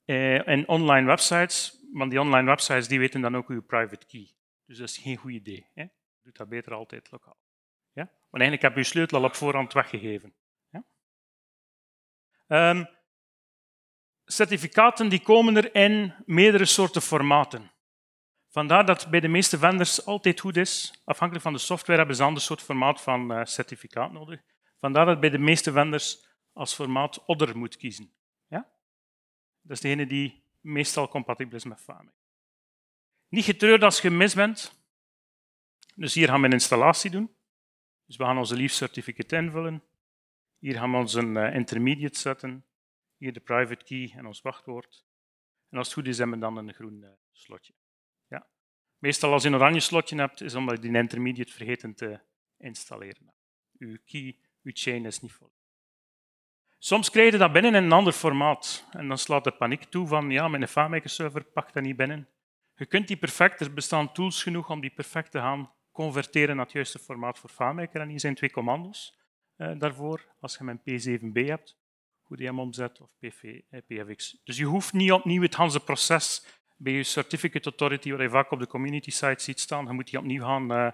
eh, in online websites, want die online websites die weten dan ook uw private key. Dus dat is geen goed idee. Hè? Doe dat beter altijd lokaal. Ja? Want eigenlijk heb je je sleutel al op voorhand weggegeven. Ja? Ehm, certificaten die komen er in meerdere soorten formaten. Vandaar dat bij de meeste vendors altijd goed is, afhankelijk van de software hebben ze een ander soort formaat van eh, certificaat nodig. Vandaar dat bij de meeste vendors als formaat Odder moet kiezen. Ja? Dat is degene die meestal compatibel is met FAME. Niet getreurd als je mis bent. Dus hier gaan we een installatie doen. Dus we gaan onze Leaf certificate invullen. Hier gaan we onze eh, intermediate zetten. Hier de private key en ons wachtwoord. En als het goed is, hebben we dan een groen eh, slotje. Meestal als je een oranje slotje hebt, is omdat je die intermediate vergeten te installeren. Uw key, uw chain is niet vol. Soms krijg je dat binnen in een ander formaat. En dan slaat de paniek toe van, ja, mijn FAMaker server pakt dat niet binnen. Je kunt die perfect, er bestaan tools genoeg om die perfect te gaan converteren naar het juiste formaat voor FAMaker. En hier zijn twee commando's eh, daarvoor, als je mijn P7B hebt, hem omzet of PV, eh, PFX. Dus je hoeft niet opnieuw het hele proces bij je certificate authority, wat je vaak op de community site ziet staan, dan moet je opnieuw gaan, eh,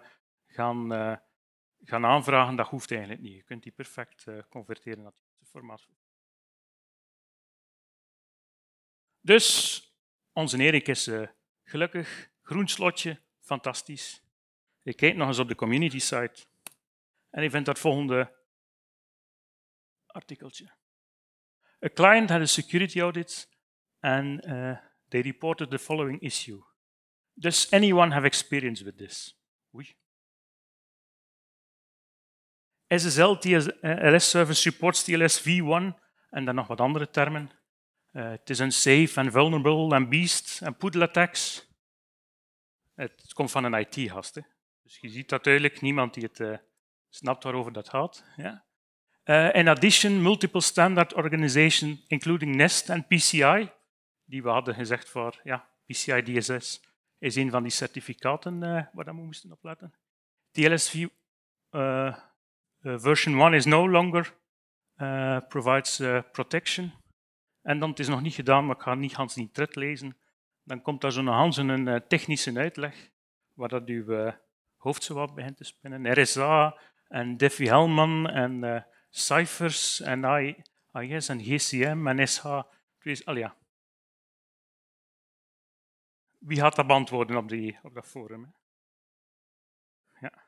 gaan, eh, gaan aanvragen. Dat hoeft eigenlijk niet. Je kunt die perfect eh, converteren naar het formaat. Dus, onze Erik is gelukkig. Groen slotje, fantastisch. Ik kijk nog eens op de community site. En ik vind dat volgende artikeltje. Een client had een security audit and They reported the following issue. Does anyone have experience with this? Oei. SSL TLS eh, service supports TLS v1 en dan nog wat andere termen. Uh, het is unsafe en vulnerable and beast en poodle attacks. Het komt van een IT-gast. Dus je ziet dat duidelijk, niemand die het eh, snapt waarover dat gaat. in addition, multiple standard organization, including NEST and PCI, die we hadden gezegd voor ja, PCI DSS is een van die certificaten eh, waar we moesten opletten. TLS eh, eh, version 1 is no longer provides protection. En dan, het is nog niet gedaan, maar ik ga niet Hans die tred lezen. Dan komt daar zo'n Hans een technische uitleg, waar dat uw hoofd zo wat begint te spinnen. RSA en Diffie-Hellman en Cyphers en IS en GCM en SH. Dus, al ja, wie had dat beantwoorden op, die, op dat forum? Hè? Ja.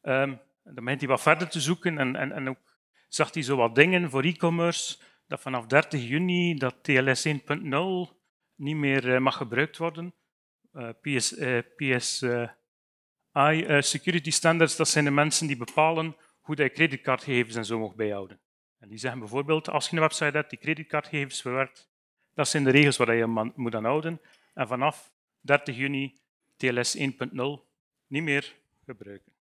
Ehm, dan begint hij wat verder te zoeken en, en, en ook zag hij zo wat dingen voor e-commerce, dat vanaf 30 juni dat TLS 1.0 niet meer eh, mag gebruikt worden. Eh, PS, eh, PSI security standards, dat zijn de mensen die bepalen hoe je creditcardgegevens en zo mag bijhouden. En die zeggen bijvoorbeeld, als je een website hebt die creditcardgegevens verwerkt, dat zijn de regels waar je je moet aan houden en vanaf 30 juni TLS 1.0 niet meer gebruiken.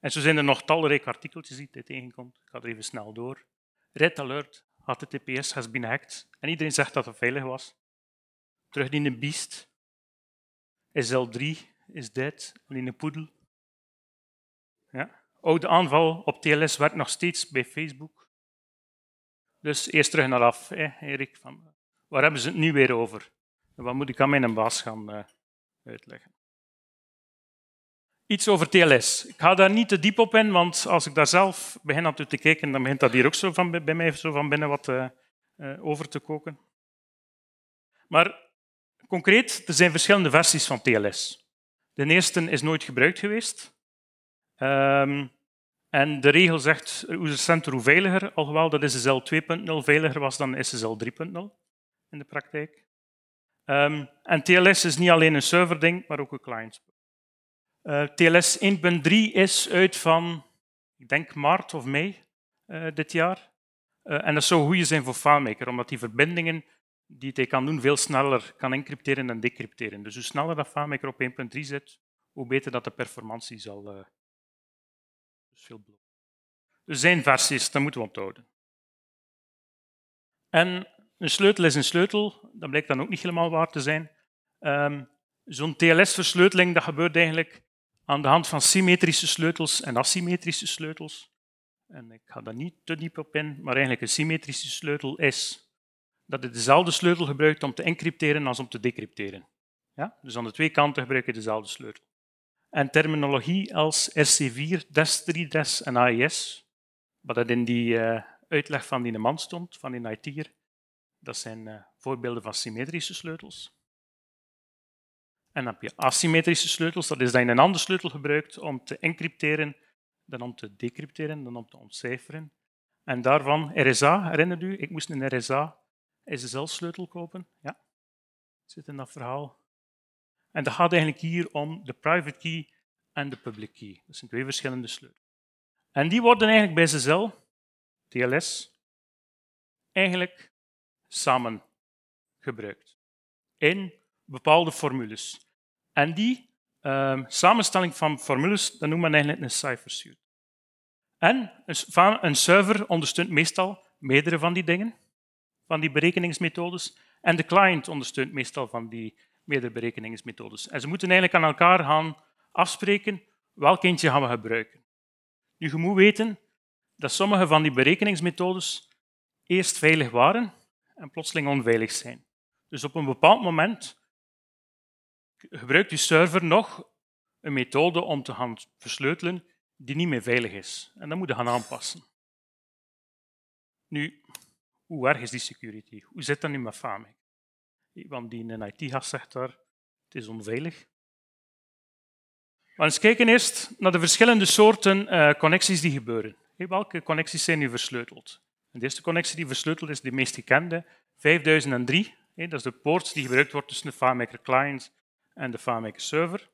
En zo zijn er nog talrijke artikeltjes die dit tegenkomt. Ik ga er even snel door. Red alert, HTTPS has been hacked. En iedereen zegt dat het veilig was. Terugdienen beast. SL3 is dead, alleen een poedel. Ja. Oude aanval op TLS werkt nog steeds bij Facebook. Dus eerst terug naar af, hè, Erik. Van, waar hebben ze het nu weer over? Wat moet ik aan mijn baas gaan eh, uitleggen? Iets over TLS. Ik ga daar niet te diep op in, want als ik daar zelf begin op te kijken, dan begint dat hier ook zo van, bij mij zo van binnen wat eh, eh, over te koken. Maar concreet, er zijn verschillende versies van TLS. De eerste is nooit gebruikt geweest. Ehm, en de regel zegt hoe recenter, hoe veiliger. Alhoewel dat SSL 2.0 veiliger was dan SSL 3.0 in de praktijk. Ehm, en TLS is niet alleen een serverding, maar ook een client. Uh, TLS 1.3 is uit van, ik denk, maart of mei eh, dit jaar. Eh, en dat zou goed zijn voor FileMaker, omdat die verbindingen die hij kan doen veel sneller kan encrypteren en decrypteren. Dus hoe sneller dat FileMaker op 1.3 zit, hoe beter dat de performantie zal. Eh, dus veel bloed. Dus zijn versies, dat moeten we onthouden. En een sleutel is een sleutel, dat blijkt dan ook niet helemaal waar te zijn. Ehm, zo'n TLS-versleuteling dat gebeurt eigenlijk aan de hand van symmetrische sleutels en asymmetrische sleutels. En ik ga daar niet te diep op in, maar eigenlijk een symmetrische sleutel is dat je dezelfde sleutel gebruikt om te encrypteren als om te decrypteren. Ja? Dus aan de twee kanten gebruik je dezelfde sleutel. En terminologie als RC4, DES, 3DES en AES, wat dat in die eh, uitleg van die man stond, van die IT'er, dat zijn eh, voorbeelden van symmetrische sleutels. En dan heb je asymmetrische sleutels. Dat is dat je een andere sleutel gebruikt om te encrypteren, dan om te decrypteren, dan om te ontcijferen. En daarvan RSA, herinner u, ik moest een RSA SSL-sleutel kopen. Ja, zit in dat verhaal. En dat gaat eigenlijk hier om de private key en de public key. Dat zijn twee verschillende sleutels. En die worden eigenlijk bij SSL, TLS, eigenlijk samen gebruikt. In bepaalde formules. En die ehm, samenstelling van formules dat noemt men eigenlijk een cijfersuit. En een server ondersteunt meestal meerdere van die dingen, van die berekeningsmethodes. En de client ondersteunt meestal van die meerdere berekeningsmethodes. En ze moeten eigenlijk aan elkaar gaan afspreken welk eentje gaan we gebruiken. Nu, je moet weten dat sommige van die berekeningsmethodes eerst veilig waren en plotseling onveilig zijn. Dus op een bepaald moment gebruikt die server nog een methode om te versleutelen die niet meer veilig is. En dat moet je gaan aanpassen. Nu, hoe erg is die security? Hoe zit dat nu met FAMIC? Want die in IT-gast zegt daar, het is onveilig. Maar eens kijken eerst naar de verschillende soorten eh, connecties die gebeuren. Welke connecties zijn nu versleuteld? de eerste connectie die versleuteld is de meest gekende, 5003. Dat is de poort die gebruikt wordt tussen de FileMaker client en de FileMaker server.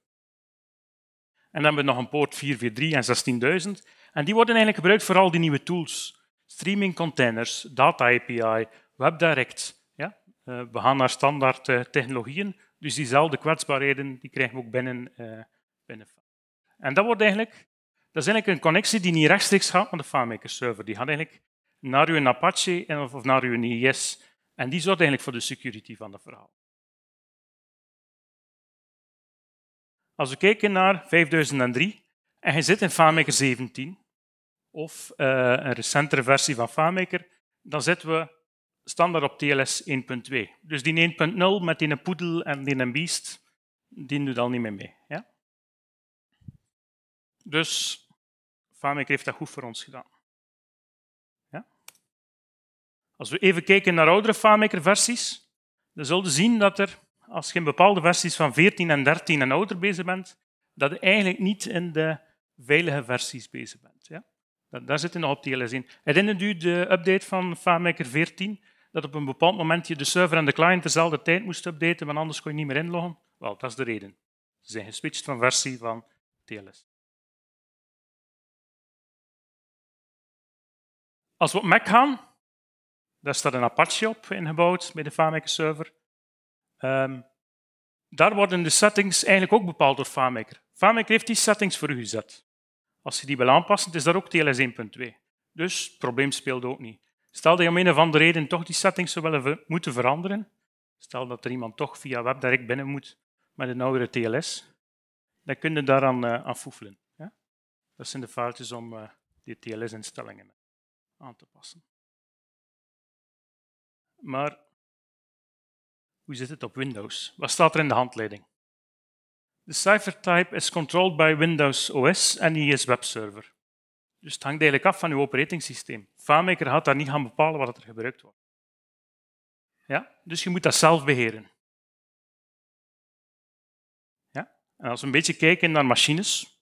En dan hebben we nog een poort 443 en 16.000. En die worden eigenlijk gebruikt voor al die nieuwe tools. Streaming containers, data API, WebDirect. Ja? Eh, we gaan naar standaard eh, technologieën. Dus diezelfde kwetsbaarheden die krijgen we ook binnen, uh, binnen. En dat, wordt eigenlijk, dat is eigenlijk een connectie die niet rechtstreeks gaat naar de FileMaker server. Die gaat eigenlijk naar uw Apache of naar uw IIS. En die zorgt eigenlijk voor de security van het verhaal. Als we kijken naar 5003 en je zit in FileMaker 17 of eh, een recentere versie van FileMaker, dan zitten we standaard op TLS 1.2. Dus die 1.0 met die poedel en die beast, die doet al niet meer mee. Ja? Dus FileMaker heeft dat goed voor ons gedaan. Als we even kijken naar oudere Farmaker versies dan zullen we zien dat er, als je in bepaalde versies van 14 en 13 en ouder bezig bent, dat je eigenlijk niet in de veilige versies bezig bent. Ja? Daar zit je nog op TLS in. Herinnert u de update van FaMaker 14? Dat op een bepaald moment je de server en de client dezelfde tijd moest updaten, want anders kon je niet meer inloggen? Wel, dat is de reden. Ze zijn geswitcht van versie van TLS. Als we op Mac gaan, daar staat een Apache op ingebouwd bij de FaMaker server. Ehm, daar worden de settings eigenlijk ook bepaald door FaMaker. FaMaker heeft die settings voor u gezet. Als je die wil aanpassen, is dat ook TLS 1.2. Dus het probleem speelt ook niet. Stel dat je om een of andere reden toch die settings zou willen moeten veranderen. Stel dat er iemand toch via direct binnen moet met een oudere TLS. Dan kun je daaraan eh, aan foefelen. Ja? Dat zijn de foutjes om eh, die TLS-instellingen aan te passen. Maar hoe zit het op Windows? Wat staat er in de handleiding? De type is controlled by Windows OS en IIS webserver. Dus het hangt eigenlijk af van uw systeem. FileMaker gaat daar niet gaan bepalen wat er gebruikt wordt. Ja? Dus je moet dat zelf beheren. Ja? En als we een beetje kijken naar machines,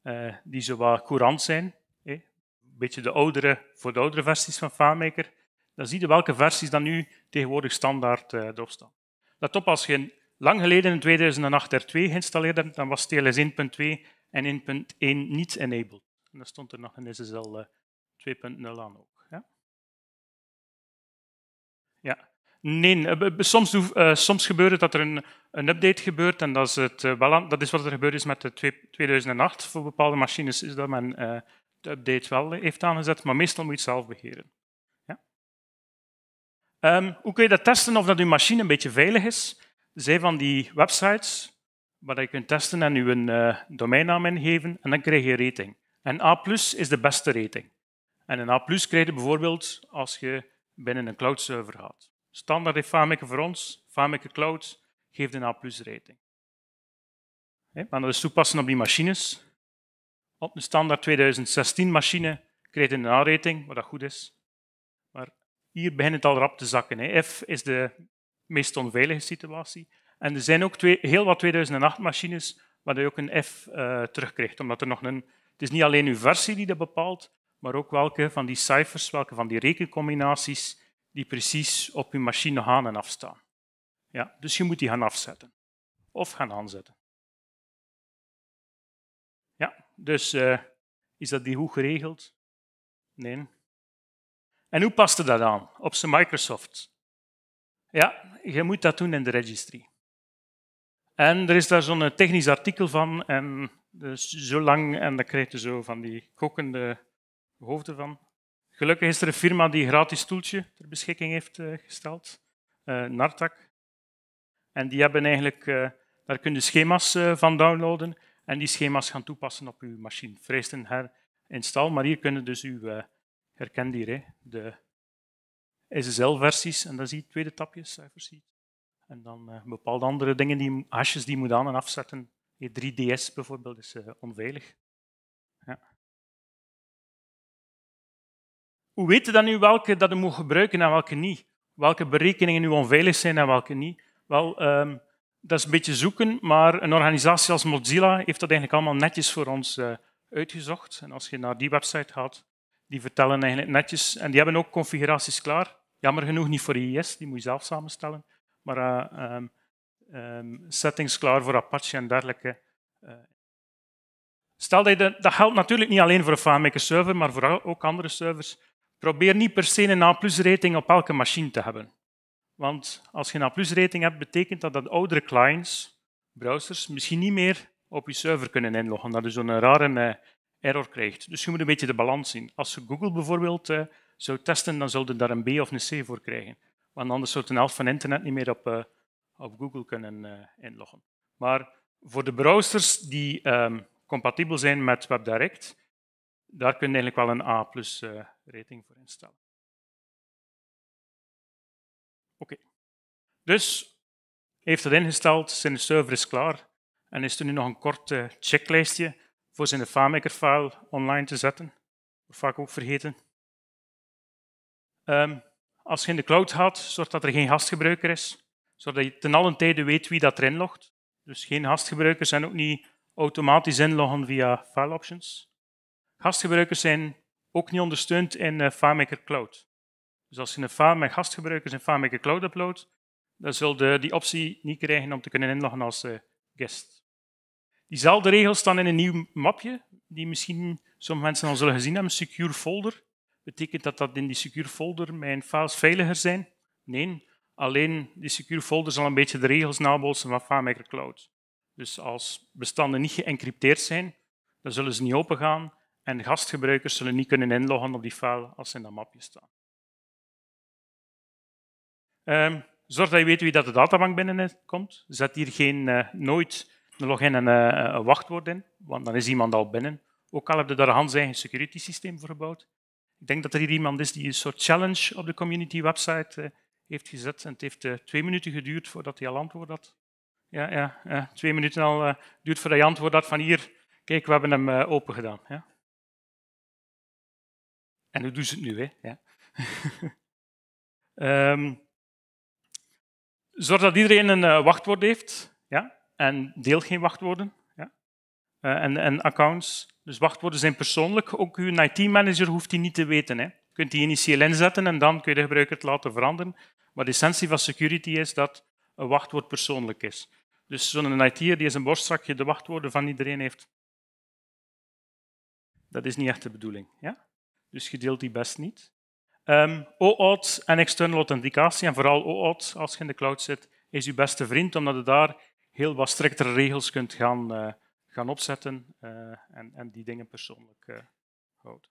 eh, die zo wat courant zijn, een beetje de oudere, voor de oudere versies van FileMaker, dan zie je welke versies dan nu tegenwoordig standaard erop eh, staan. Let op, als je lang geleden in 2008 R2 geïnstalleerd hebt, dan was TLS 1.2 en 1.1 niet enabled. En dan stond er nog een SSL 2.0 eh, aan ook. Ja. ja. Nee, eh, soms, soms, gebeurt het dat er een, een update gebeurt en dat is, het, wel is, wat er gebeurd is met de 2008. Voor bepaalde machines is dat men de update wel heeft aangezet, maar meestal moet je het zelf beheren. Ehm, hoe kun je dat testen of dat je machine een beetje veilig is? Er zijn van die websites waar je kunt testen en je een eh, domeinnaam ingeven en dan krijg je een rating. En A is de beste rating. En een A krijg je bijvoorbeeld als je binnen een cloud server gaat. Standaard heeft voor ons. FAMECA Cloud geeft een A rating. maar dat is toepassen op die machines. Op een standaard 2016 machine krijg je een A-rating, wat dat goed is. Hier begint het al rap te zakken. Hè. F is de meest onveilige situatie. En er zijn ook twee, heel wat 2008-machines waar je ook een F uh, terugkrijgt. Omdat er nog een, het is niet alleen uw versie die dat bepaalt, maar ook welke van die cijfers, welke van die rekencombinaties die precies op je machine gaan en afstaan. Ja, dus je moet die gaan afzetten. Of gaan aanzetten. Ja, dus eh, is dat die hoe geregeld? Nee. En hoe paste dat aan op zijn Microsoft? Ja, je moet dat doen in de registry. En er is daar zo'n technisch artikel van, en dus zo lang, en dan krijg je zo van die kokende hoofden van. Gelukkig is er een firma die een gratis stoeltje ter beschikking heeft eh, gesteld, uh, Nartak. En die hebben eigenlijk, eh, daar kun je schema's van downloaden en die schema's gaan toepassen op uw machine. Vreest een herinstal, maar hier kunnen dus uw herkend hier, hè, de SSL-versies. En dan zie eh, je het tweede tapje, cijfersheet. En dan bepaalde andere dingen, die, hashes die je moet aan en afzetten. 3DS bijvoorbeeld is eh, onveilig. Ja. Hoe weet je dan nu welke dat je moet gebruiken en welke niet? Welke berekeningen nu onveilig zijn en welke niet? Wel, ehm, dat is een beetje zoeken, maar een organisatie als Mozilla heeft dat eigenlijk allemaal netjes voor ons eh, uitgezocht. En als je naar die website gaat, die vertellen eigenlijk netjes, en die hebben ook configuraties klaar. Jammer genoeg niet voor IIS, die moet je zelf samenstellen. Maar eh, ehm, ehm, settings klaar voor Apache en dergelijke. Eh. stel dat, je, dat geldt natuurlijk niet alleen voor een FileMaker server, maar voor ook andere servers. Probeer niet per se een A-rating op elke machine te hebben. Want als je een A-rating hebt, betekent dat dat oudere clients, browsers, misschien niet meer op je server kunnen inloggen. Dat is zo'n rare eh, error krijgt. Dus je moet een beetje de balans zien. Als je Google bijvoorbeeld eh, zou testen, dan je daar een B of een C voor krijgen. Want anders zou een helft van internet niet meer op, eh, op Google kunnen eh, inloggen. Maar voor de browsers die ehm, compatibel zijn met WebDirect, daar kun je eigenlijk wel een A plus rating voor instellen. Oké. Dus heeft dat ingesteld, zijn server is klaar en is er nu nog een kort checklijstje in de FileMaker-file online te zetten. vaak ook vergeten. Ehm, als je in de cloud gaat, zorg dat er geen gastgebruiker is. zodat je ten allen tijde weet wie dat erin logt. Dus geen gastgebruikers en ook niet automatisch inloggen via file options. Gastgebruikers zijn ook niet ondersteund in eh, farmaker Cloud. Dus als je een file met gastgebruikers in FileMaker Cloud uploadt, dan zul je die optie niet krijgen om te kunnen inloggen als eh, guest. Diezelfde regels staan in een nieuw mapje, die misschien sommige mensen al zullen gezien hebben, secure folder. Betekent dat dat in die secure folder mijn files veiliger zijn? Nee, alleen die secure folder zal een beetje de regels nabootsen van FileMaker Cloud. Dus als bestanden niet geëncrypteerd zijn, dan zullen ze niet opengaan en gastgebruikers zullen niet kunnen inloggen op die file als ze in dat mapje staan. Ehm, zorg dat je weet wie dat de databank binnenkomt. Zet hier geen, eh, nooit een login en een wachtwoord in, want dan is iemand al binnen. Ook al heb je daar Hans eigen security systeem voor gebouwd. Ik denk dat er hier iemand is die een soort challenge op de community website eh, heeft gezet. En het heeft eh, twee minuten geduurd voordat hij al antwoord had. Ja, ja, twee minuten al eh, duurt voordat hij antwoord had van hier, kijk, we hebben hem open gedaan. Ja. En hoe doen ze het nu? Hè? Ja. Ehm, zorg dat iedereen een wachtwoord heeft. Ja? en deel geen wachtwoorden. Ja? Eh, en, en, accounts. Dus wachtwoorden zijn persoonlijk. Ook uw IT-manager hoeft die niet te weten. Hè. Je kunt die initieel inzetten en dan kun je de gebruiker het laten veranderen. Maar de essentie van security is dat een wachtwoord persoonlijk is. Dus zo'n IT'er die in zijn borstzakje de wachtwoorden van iedereen heeft. Dat is niet echt de bedoeling. Ja? Dus je deelt die best niet. Um, OAuth en externe authenticatie, en vooral OAuth als je in de cloud zit, is uw beste vriend, omdat het daar heel wat striktere regels kunt gaan, eh, gaan opzetten eh, en, en, die dingen persoonlijk eh, houdt.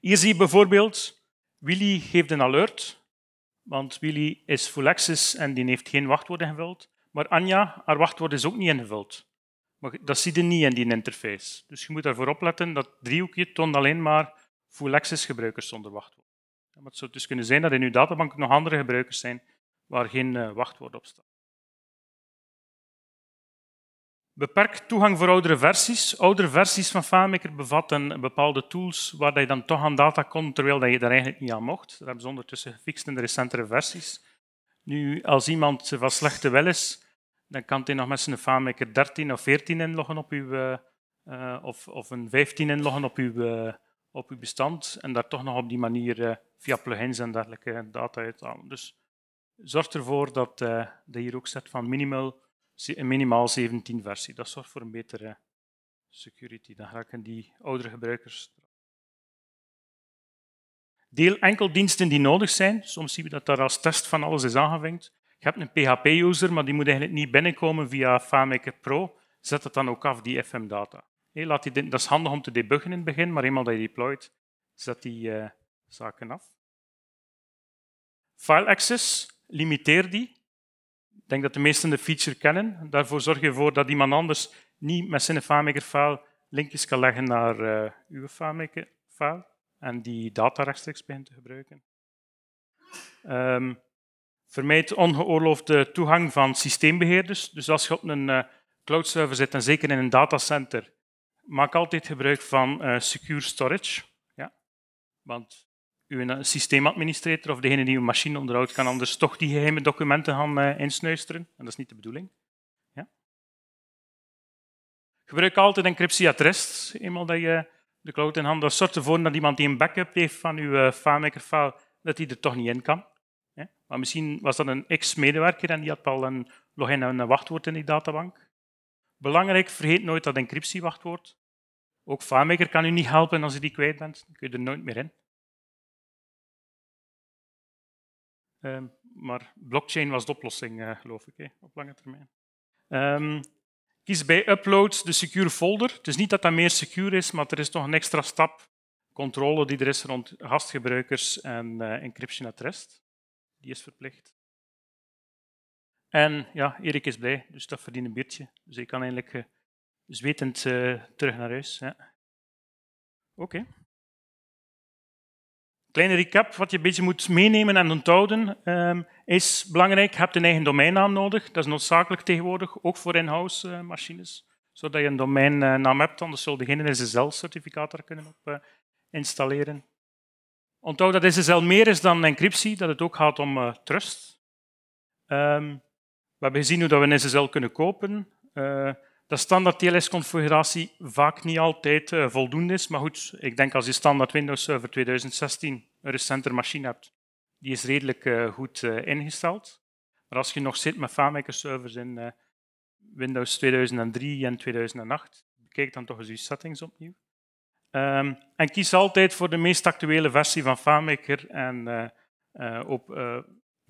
Hier zie je bijvoorbeeld, Willy geeft een alert, want Willy is full en die heeft geen wachtwoord ingevuld. Maar Anja, haar wachtwoord is ook niet ingevuld. Maar dat zie je niet in die interface. Dus je moet ervoor opletten dat driehoekje toont alleen maar full gebruikers zonder wachtwoord. Maar het zou dus kunnen zijn dat in uw databank nog andere gebruikers zijn waar geen wachtwoord op staat beperk toegang voor oudere versies. Oudere versies van FileMaker bevatten bepaalde tools waar je dan toch aan data kon, terwijl je daar eigenlijk niet aan mocht. Dat hebben ze ondertussen gefixt in de recentere versies. Nu, als iemand van slechte wel is, dan kan hij nog met zijn FileMaker 13 of 14 inloggen op uw, eh, eh, of, of een 15 inloggen op uw, eh, op uw bestand en daar toch nog op die manier via plugins en dergelijke data uithalen. Dus zorg ervoor dat, dat je hier ook zet van minimal minimaal 17 versie. Dat zorgt voor een betere security. Dan raken die oudere gebruikers. Deel enkel diensten die nodig zijn. Soms zien we dat daar als test van alles is aangevinkt. Je hebt een PHP-user, maar die moet eigenlijk niet binnenkomen via FileMaker Pro. Zet dat dan ook af, die FM-data. laat die, dat is handig om te debuggen in het begin, maar eenmaal dat je deployt, zet die eh, zaken af. File access, limiteer die denk dat de meesten de feature kennen. Daarvoor zorg je ervoor dat iemand anders niet met zijn FileMaker file linkjes kan leggen naar eh, uw FileMaker file en die data rechtstreeks begint te gebruiken. Ehm, vermijd ongeoorloofde toegang van systeembeheerders. Dus als je op een eh, cloud server zit en zeker in een datacenter, maak altijd gebruik van eh, secure storage. Ja. Want uw eh, systeemadministrator of degene die uw machine onderhoudt, kan anders toch die geheime documenten gaan eh, insnuisteren. En dat is niet de bedoeling. Ja? Gebruik altijd encryptie at eenmaal dat je de cloud in handen zorgt ervoor dat iemand die een backup heeft van uw eh, FileMaker-file, dat hij er toch niet in kan. Maar misschien was dat een ex-medewerker en die had al een login en een wachtwoord in die databank. Belangrijk, vergeet nooit dat encryptiewachtwoord. Ook FileMaker kan u niet helpen als u die kwijt bent. Dan kun je er nooit meer in. Ehm, maar blockchain was de oplossing, eh, geloof ik, op lange termijn. Ehm, kies bij uploads de secure folder. Het is niet dat dat meer secure is, maar er is nog een extra stap controle die er is rond gastgebruikers en uh, eh, encryption at rest. Die is verplicht. En ja, Erik is blij, dus dat verdient een biertje. Dus ik kan eindelijk uh, eh, zwetend terug naar huis. Ja. Oké. Kleine recap, wat je een beetje moet meenemen en onthouden, ehm, is belangrijk, je hebt een eigen domeinnaam nodig. Dat is noodzakelijk tegenwoordig, ook voor in-house eh, machines. Zodat je een domeinnaam hebt, anders zullen degenen geen SSL-certificaat daar kunnen op eh, installeren. Onthoud dat SSL meer is dan encryptie, dat het ook gaat om eh, trust. Ehm, we hebben gezien hoe dat we een SSL kunnen kopen dat standaard TLS-configuratie vaak niet altijd eh, voldoende is. Maar goed, ik denk als je standaard Windows Server 2016 een recenter machine hebt, die is redelijk eh, goed eh, ingesteld. Maar als je nog zit met FileMaker servers in Windows 2003 en 2008, bekijk dan toch eens je settings opnieuw. Ehm, en kies altijd voor de meest actuele versie van FileMaker en, op,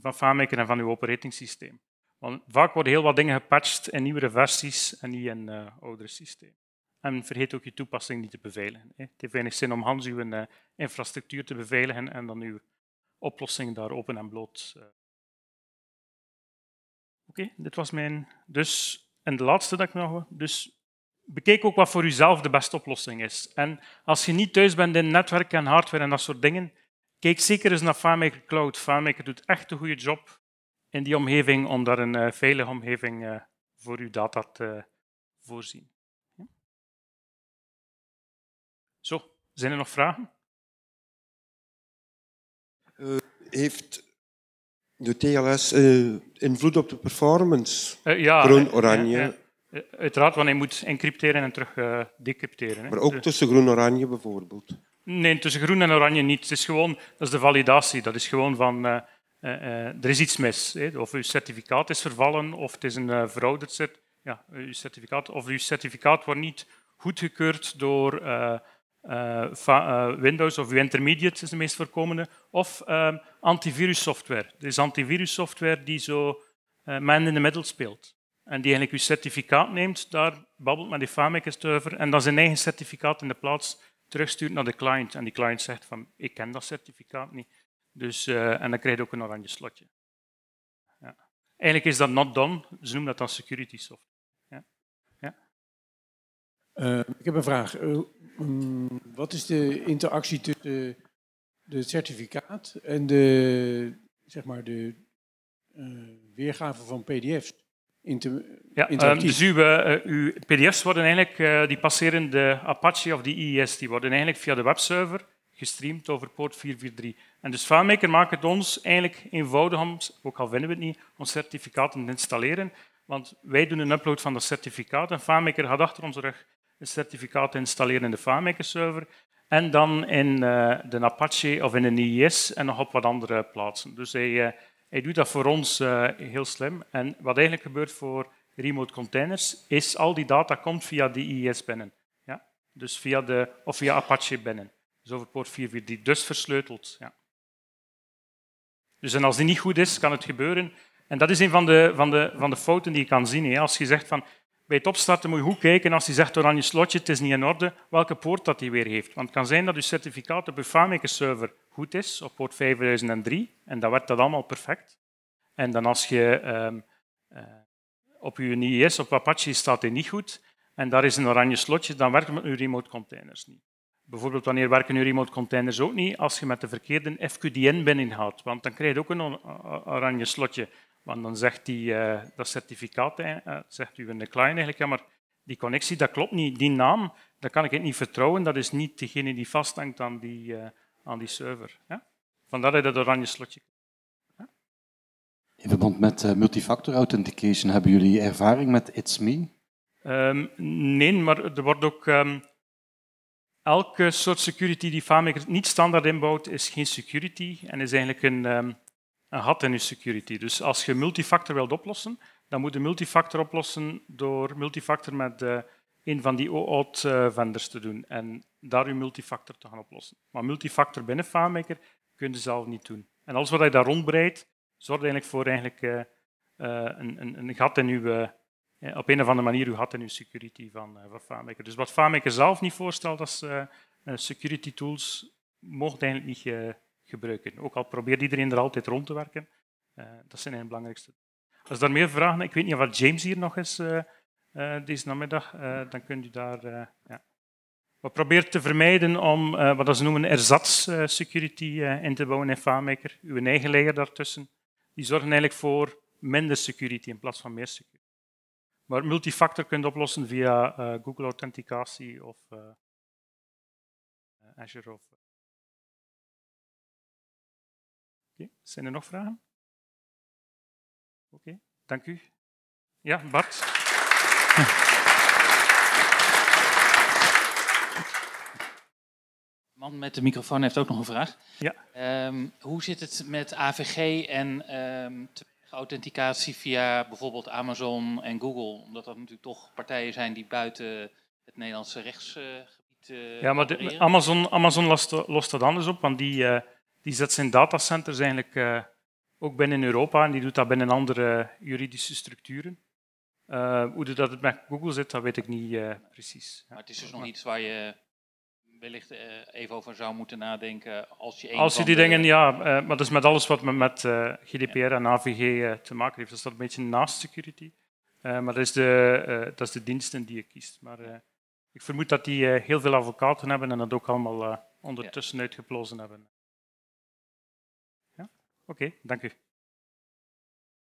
van, FileMaker en van uw operating systeem. Want vaak worden heel wat dingen gepatcht in nieuwere versies en niet in uh, oudere systemen. En vergeet ook je toepassing niet te beveiligen. Hè. Het heeft weinig zin om Hans uw eh, infrastructuur te beveiligen en dan uw oplossing daar open en bloot. Eh. Oké, dit was mijn. Dus, en de laatste dat ik nog. Dus bekijk ook wat voor uzelf de beste oplossing is. En als je niet thuis bent in netwerken en hardware en dat soort dingen, kijk zeker eens naar FileMaker Cloud. FileMaker doet echt een goede job in die omgeving om daar een eh, veilige omgeving eh, voor uw data te eh, voorzien. Zo, zijn er nog vragen? heeft de TLS invloed op de performance? ja, groen, oranje. uiteraard, want hij moet encrypteren en terug decrypteren. Maar ook tussen groen en oranje bijvoorbeeld? Nee, tussen groen en oranje niet. Het is gewoon, dat is de validatie. Dat is gewoon van eh, eh, er is iets mis. Hè. Of uw certificaat is vervallen, of het is een eh, verouderd cert ja, uw certificaat. Of uw certificaat wordt niet goedgekeurd door Windows of uw intermediate, is de meest voorkomende. Of antivirussoftware. Er is antivirussoftware die zo man in the middle speelt. En die eigenlijk uw certificaat neemt, daar babbelt met die FAMECS over en dan zijn eigen certificaat in de plaats terugstuurt naar de client. En die client zegt van, ik ken dat certificaat niet. Dus, eh, en dan krijg je ook een oranje slotje. Ja. Eigenlijk is dat not done. Ze noemen dat dan security software. Ja. Ja. Eh, ik heb een vraag. Eh, mm, wat is de interactie tussen het certificaat en de, zeg maar de weergave van PDF's? Inter ja, ehm, dus uw, uw, PDF's worden eigenlijk, die passeren de Apache of de IIS, e e die worden eigenlijk via de webserver gestreamd over poort 443. En dus FileMaker maakt het ons eigenlijk eenvoudig om, ook al vinden we het niet, ons certificaten te installeren. Want wij doen een upload van dat certificaat en FileMaker gaat achter onze rug een certificaat installeren in de FileMaker server en dan in uh, de Apache of in een IIS en nog op wat andere plaatsen. Dus hij, eh, hij doet dat voor ons eh, heel slim. En wat eigenlijk gebeurt voor remote containers, is al die data komt via de IIS binnen. Ja? Dus via, de, of via Apache binnen. Dus over poort 443, dus versleuteld. Ja. Dus en als die niet goed is, kan het gebeuren. En dat is een van de, van de, van de fouten die je kan zien. Hè. Als je zegt van bij het opstarten moet je goed kijken als je zegt oranje oh, slotje, het is niet in orde, welke poort dat hij weer heeft. Want het kan zijn dat je certificaat op je FAMECA-server goed is, op poort 5003, en dan werkt dat allemaal perfect. En dan als je ehm, eh, op je NIS, op Apache, staat hij niet goed, en daar is een oranje slotje, dan werken met je remote containers niet. Bijvoorbeeld wanneer werken je remote containers ook niet als je met de verkeerde FQDN binnenhoudt, want dan krijg je ook een oranje slotje. Want dan zegt die, eh, dat certificaat, uh, zegt u de client eigenlijk, ja, maar die connectie, dat klopt niet. Die naam, dat kan ik het niet vertrouwen. Dat is niet degene die vasthangt aan die, eh, aan die server. Ja? Vandaar dat je dat oranje slotje ja? In verband met multifactor authentication, hebben jullie ervaring met It's Me? Ehm, nee, maar er wordt ook... Ehm, Elke soort security die FAMEC niet standaard inbouwt, is geen security en is eigenlijk een, ehm, een gat in je security. Dus als je multifactor wilt oplossen, dan moet je multifactor oplossen door multifactor met uh, een van die OAuth eh, vendors te doen en daar je multifactor te gaan oplossen. Maar multifactor binnen FAMaker kun je zelf niet doen. En alles wat je daar rondbreidt, zorgt eigenlijk voor eigenlijk, eh, een, een, een, gat in je op een of andere manier uw hat in uw security van, eh, van Dus wat FaMaker zelf niet voorstelt als eh, eh, security tools, mocht eigenlijk niet gebruiken. Ook al probeert iedereen er altijd rond te werken, dat zijn de belangrijkste. Als er meer vragen, ik weet niet of James hier nog is deze namiddag, dan kunt u daar... Ja. We proberen te vermijden om wat ze noemen ersatz-security in te bouwen in FaMaker. Uw eigen layer daartussen. Die zorgen eigenlijk voor minder security in plaats van meer security. Maar multifactor kunt oplossen via eh, Google Authenticatie of eh, eh, Azure. Of... Zijn er nog vragen? Oké, dank u. Ja, Bart. De man met de microfoon heeft ook nog een vraag. Ja. Ehm, hoe zit het met AVG en ehm, authenticatie via bijvoorbeeld Amazon en Google. Omdat dat natuurlijk toch partijen zijn die buiten het Nederlandse rechtsgebied. Eh, ja, maar Amazon, Amazon lost, dat anders op, want die, eh, die zet zijn datacenters eigenlijk eh, ook binnen Europa en die doet dat binnen andere juridische structuren. hoe dat het met Google zit, dat weet ik niet precies. Maar het is dus nog iets waar je wellicht eh, even over zou moeten nadenken als je... Als je die dingen, ja, eh, maar dat is met alles wat met eh, GDPR en AVG te maken heeft. is dat een beetje naast security. maar dat is, de, dat is de diensten die je kiest. Maar ik vermoed dat die heel veel advocaten hebben en dat ook allemaal ondertussen uitgeplozen hebben. Ja? Oké, dank u.